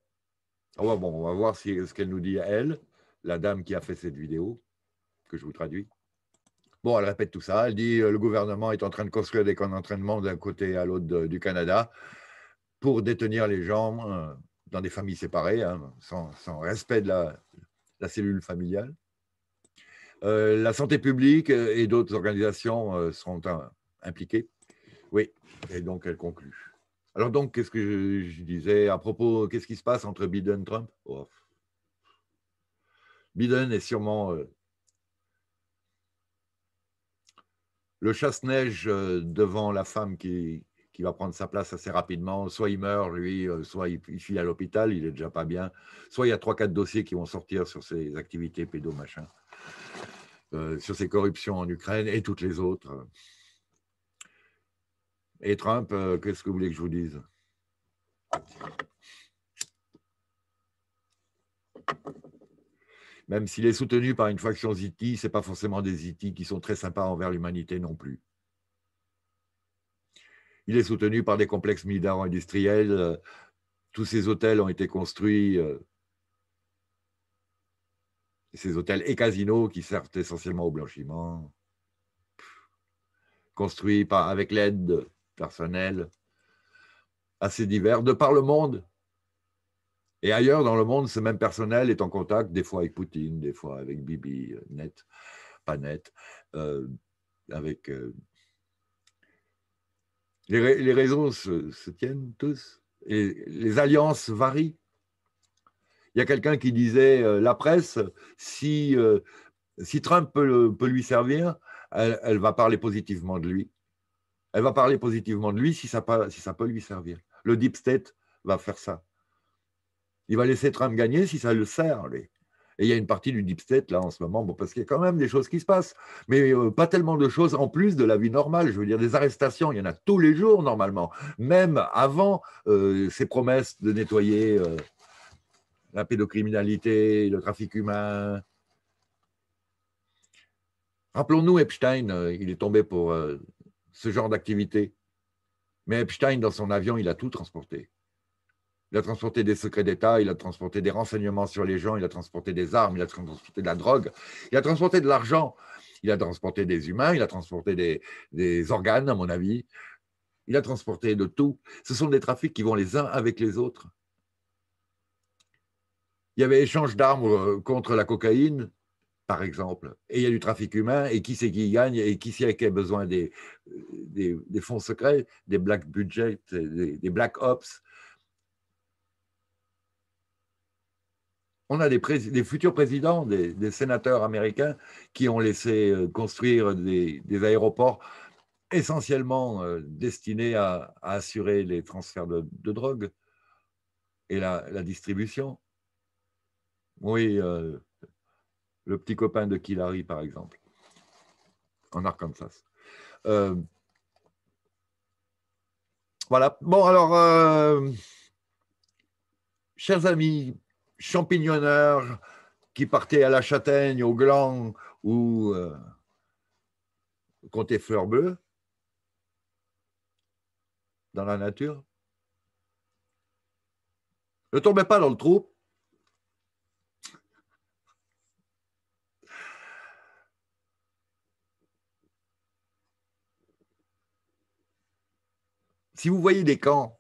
S1: ah bon, On va voir ce qu'elle nous dit elle, la dame qui a fait cette vidéo, que je vous traduis. Bon, elle répète tout ça. Elle dit euh, le gouvernement est en train de construire des camps d'entraînement d'un côté à l'autre du Canada pour détenir les gens. Euh, dans des familles séparées, hein, sans, respect de la, cellule familiale. Euh, la santé publique euh, et d'autres organisations euh, seront sont impliquées. Oui, et donc elle conclut. Alors donc, qu'est-ce que je, disais à propos, qu'est-ce qui se passe entre Biden et Trump oh. Biden est sûrement le chasse-neige devant la femme qui, qui va prendre sa place assez rapidement. Soit il meurt, lui, euh, soit il, fuit à l'hôpital, il n'est déjà pas bien. Soit il y a trois, quatre dossiers qui vont sortir sur ses activités pédo machin, euh, sur ses corruptions en Ukraine et toutes les autres. Et Trump, euh, qu'est-ce que vous voulez que je vous dise Même s'il est soutenu par une faction ziti, ce n'est pas forcément des ziti qui sont très sympas envers l'humanité non plus. Il est soutenu par des complexes militaires industriels. Euh, tous ces hôtels ont été construits, euh, ces hôtels et casinos qui servent essentiellement au blanchiment, construits avec l'aide personnelle assez divers de par le monde. Et ailleurs dans le monde, ce même personnel est en contact des fois avec Poutine, des fois avec Bibi, euh, net, pas net, avec les, réseaux se, tiennent tous et les alliances varient. Il y a quelqu'un qui disait euh, la presse, si, euh, si Trump peut, lui servir, elle, va parler positivement de lui. Elle va parler positivement de lui si ça, si ça peut lui servir. Le deep state va faire ça. Il va laisser Trump gagner si ça le sert, lui. Et il y a une partie du deep state là en ce moment, bon, parce qu'il y a quand même des choses qui se passent, mais euh, pas tellement de choses en plus de la vie normale. Je veux dire, des arrestations, il y en a tous les jours normalement, même avant euh, ces promesses de nettoyer euh, la pédocriminalité, le trafic humain. Rappelons-nous Epstein, il est tombé pour ce genre d'activité. Mais Epstein, dans son avion, il a tout transporté. Il a transporté des secrets d'État, il a transporté des renseignements sur les gens, il a transporté des armes, il a transporté de la drogue, il a transporté de l'argent, il a transporté des humains, il a transporté des, organes, à mon avis, il a transporté de tout. Ce sont des trafics qui vont les uns avec les autres. Il y avait échange d'armes euh, contre la cocaïne, par exemple, et il y a du trafic humain, et qui c'est qui gagne, et qui c'est qui a besoin des, fonds secrets, des black budgets, des black ops on a des, futurs présidents, des, sénateurs américains qui ont laissé euh, construire des, aéroports essentiellement euh, destinés à, assurer les transferts de, drogue et la, distribution. Oui, euh, le petit copain de Killary, par exemple, en Arkansas. voilà. Bon, alors, chers amis, champignonneurs qui partaient à la châtaigne, au gland ou euh, au comté fleur dans la nature. Ne tombez pas dans le trou. Si vous voyez des camps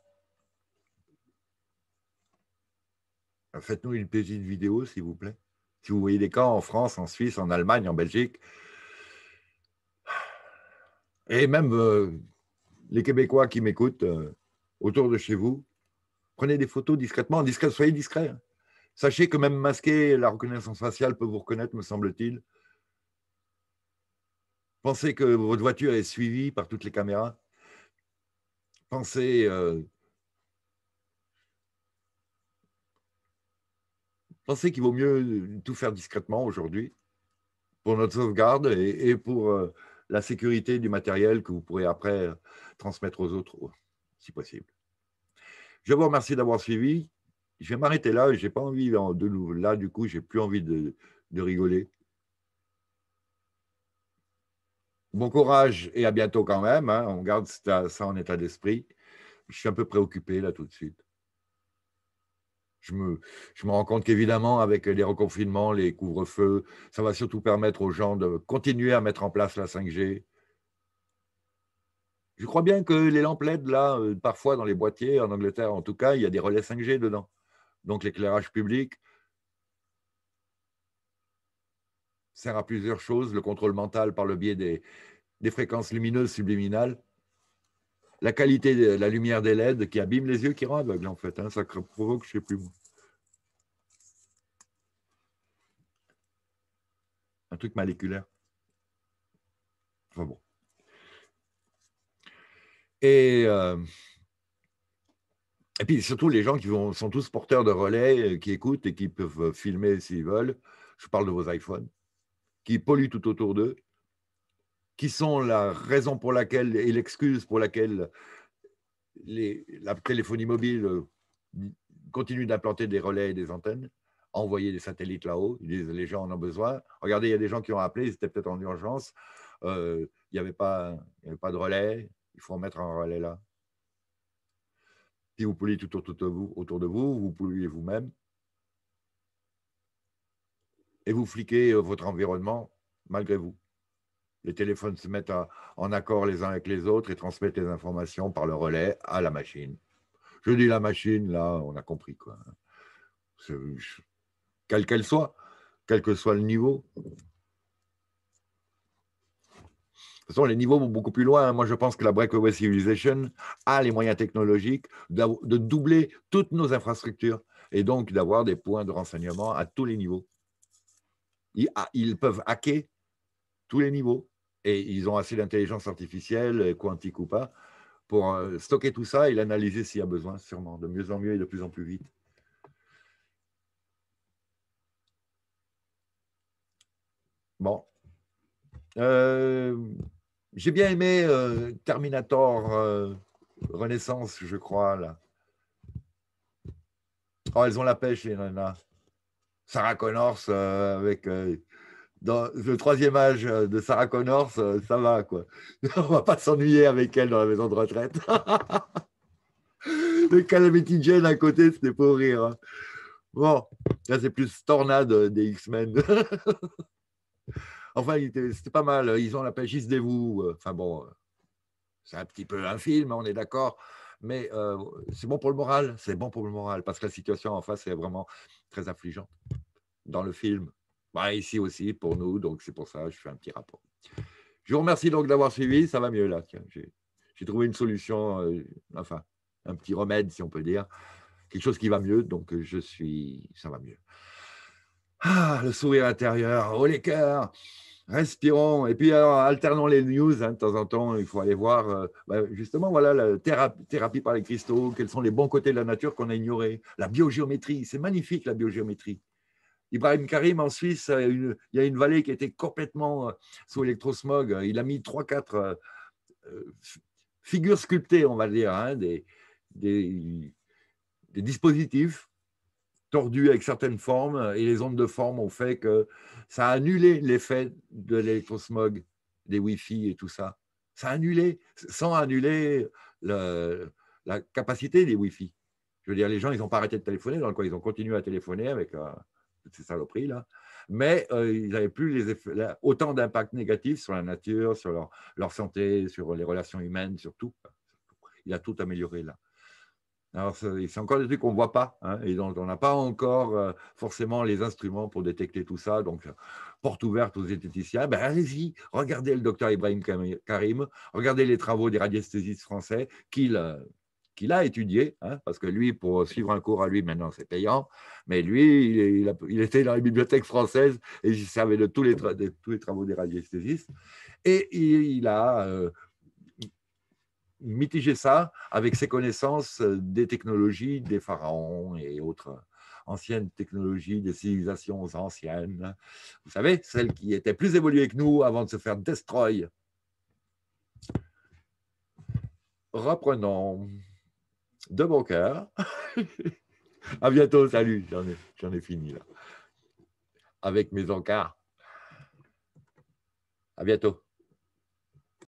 S1: Euh, faites-nous une petite vidéo, s'il vous plaît. Si vous voyez des camps en France, en Suisse, en Allemagne, en Belgique, et même euh, les Québécois qui m'écoutent euh, autour de chez vous, prenez des photos discrètement, soyez discrets. Hein. Sachez que même masquer la reconnaissance faciale peut vous reconnaître, me semble-t-il. Pensez que votre voiture est suivie par toutes les caméras. Pensez pensez qu'il vaut mieux euh, tout faire discrètement aujourd'hui pour notre sauvegarde et, pour euh, la sécurité du matériel que vous pourrez après euh, transmettre aux autres, si possible. Je vous remercie d'avoir suivi. Je vais m'arrêter là. J'ai pas envie de Là, du coup, j'ai plus envie de, rigoler. Bon courage et à bientôt quand même. Hein. On garde ça en état d'esprit. Je suis un peu préoccupé là tout de suite. Je me, rends compte qu'évidemment, avec les reconfinements, les couvre-feux, ça va surtout permettre aux gens de continuer à mettre en place la 5G. Je crois bien que les lampes LED, là, euh, parfois dans les boîtiers, en Angleterre en tout cas, il y a des relais 5G dedans. Donc l'éclairage public sert à plusieurs choses, le contrôle mental par le biais des fréquences lumineuses subliminales la qualité de la lumière des LED qui abîme les yeux, qui rend aveugle en fait. Hein. ça provoque, je ne sais plus moi. Un truc moléculaire. Enfin bon. Et, euh, et puis surtout les gens qui sont tous porteurs de relais, euh, qui écoutent et qui peuvent euh, filmer s'ils veulent. Je parle de vos iPhones, qui polluent tout autour d'eux qui sont la raison pour laquelle et l'excuse pour laquelle les, la téléphonie mobile euh, continue d'implanter des relais et des antennes, envoyer des satellites là-haut. les gens en ont besoin. Regardez, il y a des gens qui ont appelé, ils étaient peut-être en urgence. Euh, il n'y avait, pas, de relais. Il faut en mettre un relais là. Si vous pouliez tout autour de vous, vous polluez vous-même. Et vous fliquez euh, votre environnement malgré vous les téléphones se mettent en accord les uns avec les autres et transmettent les informations par le relais à la machine. Je dis la machine, là, on a compris. Quoi. Quelle qu'elle soit, quel que soit le niveau. De toute façon, les niveaux vont beaucoup plus loin. Hein. Moi, je pense que la Breakaway Civilization a les moyens technologiques de doubler toutes nos infrastructures et donc d'avoir des points de renseignement à tous les niveaux. Ah, ils peuvent hacker tous les niveaux et ils ont assez d'intelligence artificielle, euh, quantique ou pas, pour euh, stocker tout ça et l'analyser s'il y a besoin, sûrement, de mieux en mieux et de plus en plus vite. Bon. Euh, j'ai bien aimé Terminator Renaissance, je crois, là. Oh, elles ont la pêche, les nanas. Sarah Connors avec dans le troisième âge euh, de Sarah Connors, euh, ça va, quoi. On va pas s'ennuyer avec elle dans la maison de retraite. le Calamity Jane à côté, c'était pour rire. Hein. Bon, là, c'est plus Tornade euh, des X-Men. enfin, c'était pas mal. Ils ont la pagiste des vous. Enfin bon, c'est un petit peu un film, hein, on est d'accord. Mais c'est bon pour le moral. C'est bon pour le moral parce que la situation en face est vraiment très affligeante dans le film. Bah, ici aussi pour nous. Donc, c'est pour ça que je fais un petit rapport. Je vous remercie donc d'avoir suivi. Ça va mieux là. J'ai trouvé une solution, euh, enfin, un petit remède, si on peut dire. Quelque chose qui va mieux. Donc, euh, je suis. Ça va mieux. Ah, le sourire intérieur. Oh, les cœurs. Respirons. Et puis, alors, alternons les news. Hein, de temps en temps, il faut aller voir. Euh, bah, justement, voilà, la thérapie, thérapie par les cristaux. Quels sont les bons côtés de la nature qu'on a ignorés La biogéométrie. C'est magnifique, la biogéométrie. Ibrahim Karim, en Suisse, il y a une vallée qui était complètement euh, sous électrosmog. Il a mis 3-4 euh, euh, figures sculptées, on va dire, hein, des, des, dispositifs tordus avec certaines formes, et les ondes de forme ont fait que ça a annulé l'effet de l'électrosmog, des Wi-Fi et tout ça. Ça a annulé, sans annuler la capacité des Wi-Fi. Je veux dire, les gens, ils n'ont pas arrêté de téléphoner, dans le quoi ils ont continué à téléphoner avec ces saloperies là, mais euh, ils n'avaient plus les autant d'impact négatif sur la nature, sur leur, santé, sur les relations humaines, surtout. Il a tout amélioré là. Alors, c'est encore des trucs qu'on ne voit pas, hein, et dont on n'a pas encore euh, forcément les instruments pour détecter tout ça. Donc, euh, porte ouverte aux zététiciens, ben, allez-y, regardez le docteur Ibrahim Karim, regardez les travaux des radiesthésistes français qu'il qu'il a étudié, hein, parce que lui, pour suivre un cours à lui, maintenant c'est payant, mais lui, il, était dans les bibliothèques françaises et il savait de tous les, de tous les travaux des radiesthésistes. Et il, a euh, mitigé ça avec ses connaissances euh, des technologies des pharaons et autres anciennes technologies, des civilisations anciennes. Vous savez, celles qui étaient plus évoluées que nous avant de se faire destroy. Reprenons de bon cœur. à bientôt, salut. J'en ai, j'en ai fini là. Avec mes encarts. À bientôt.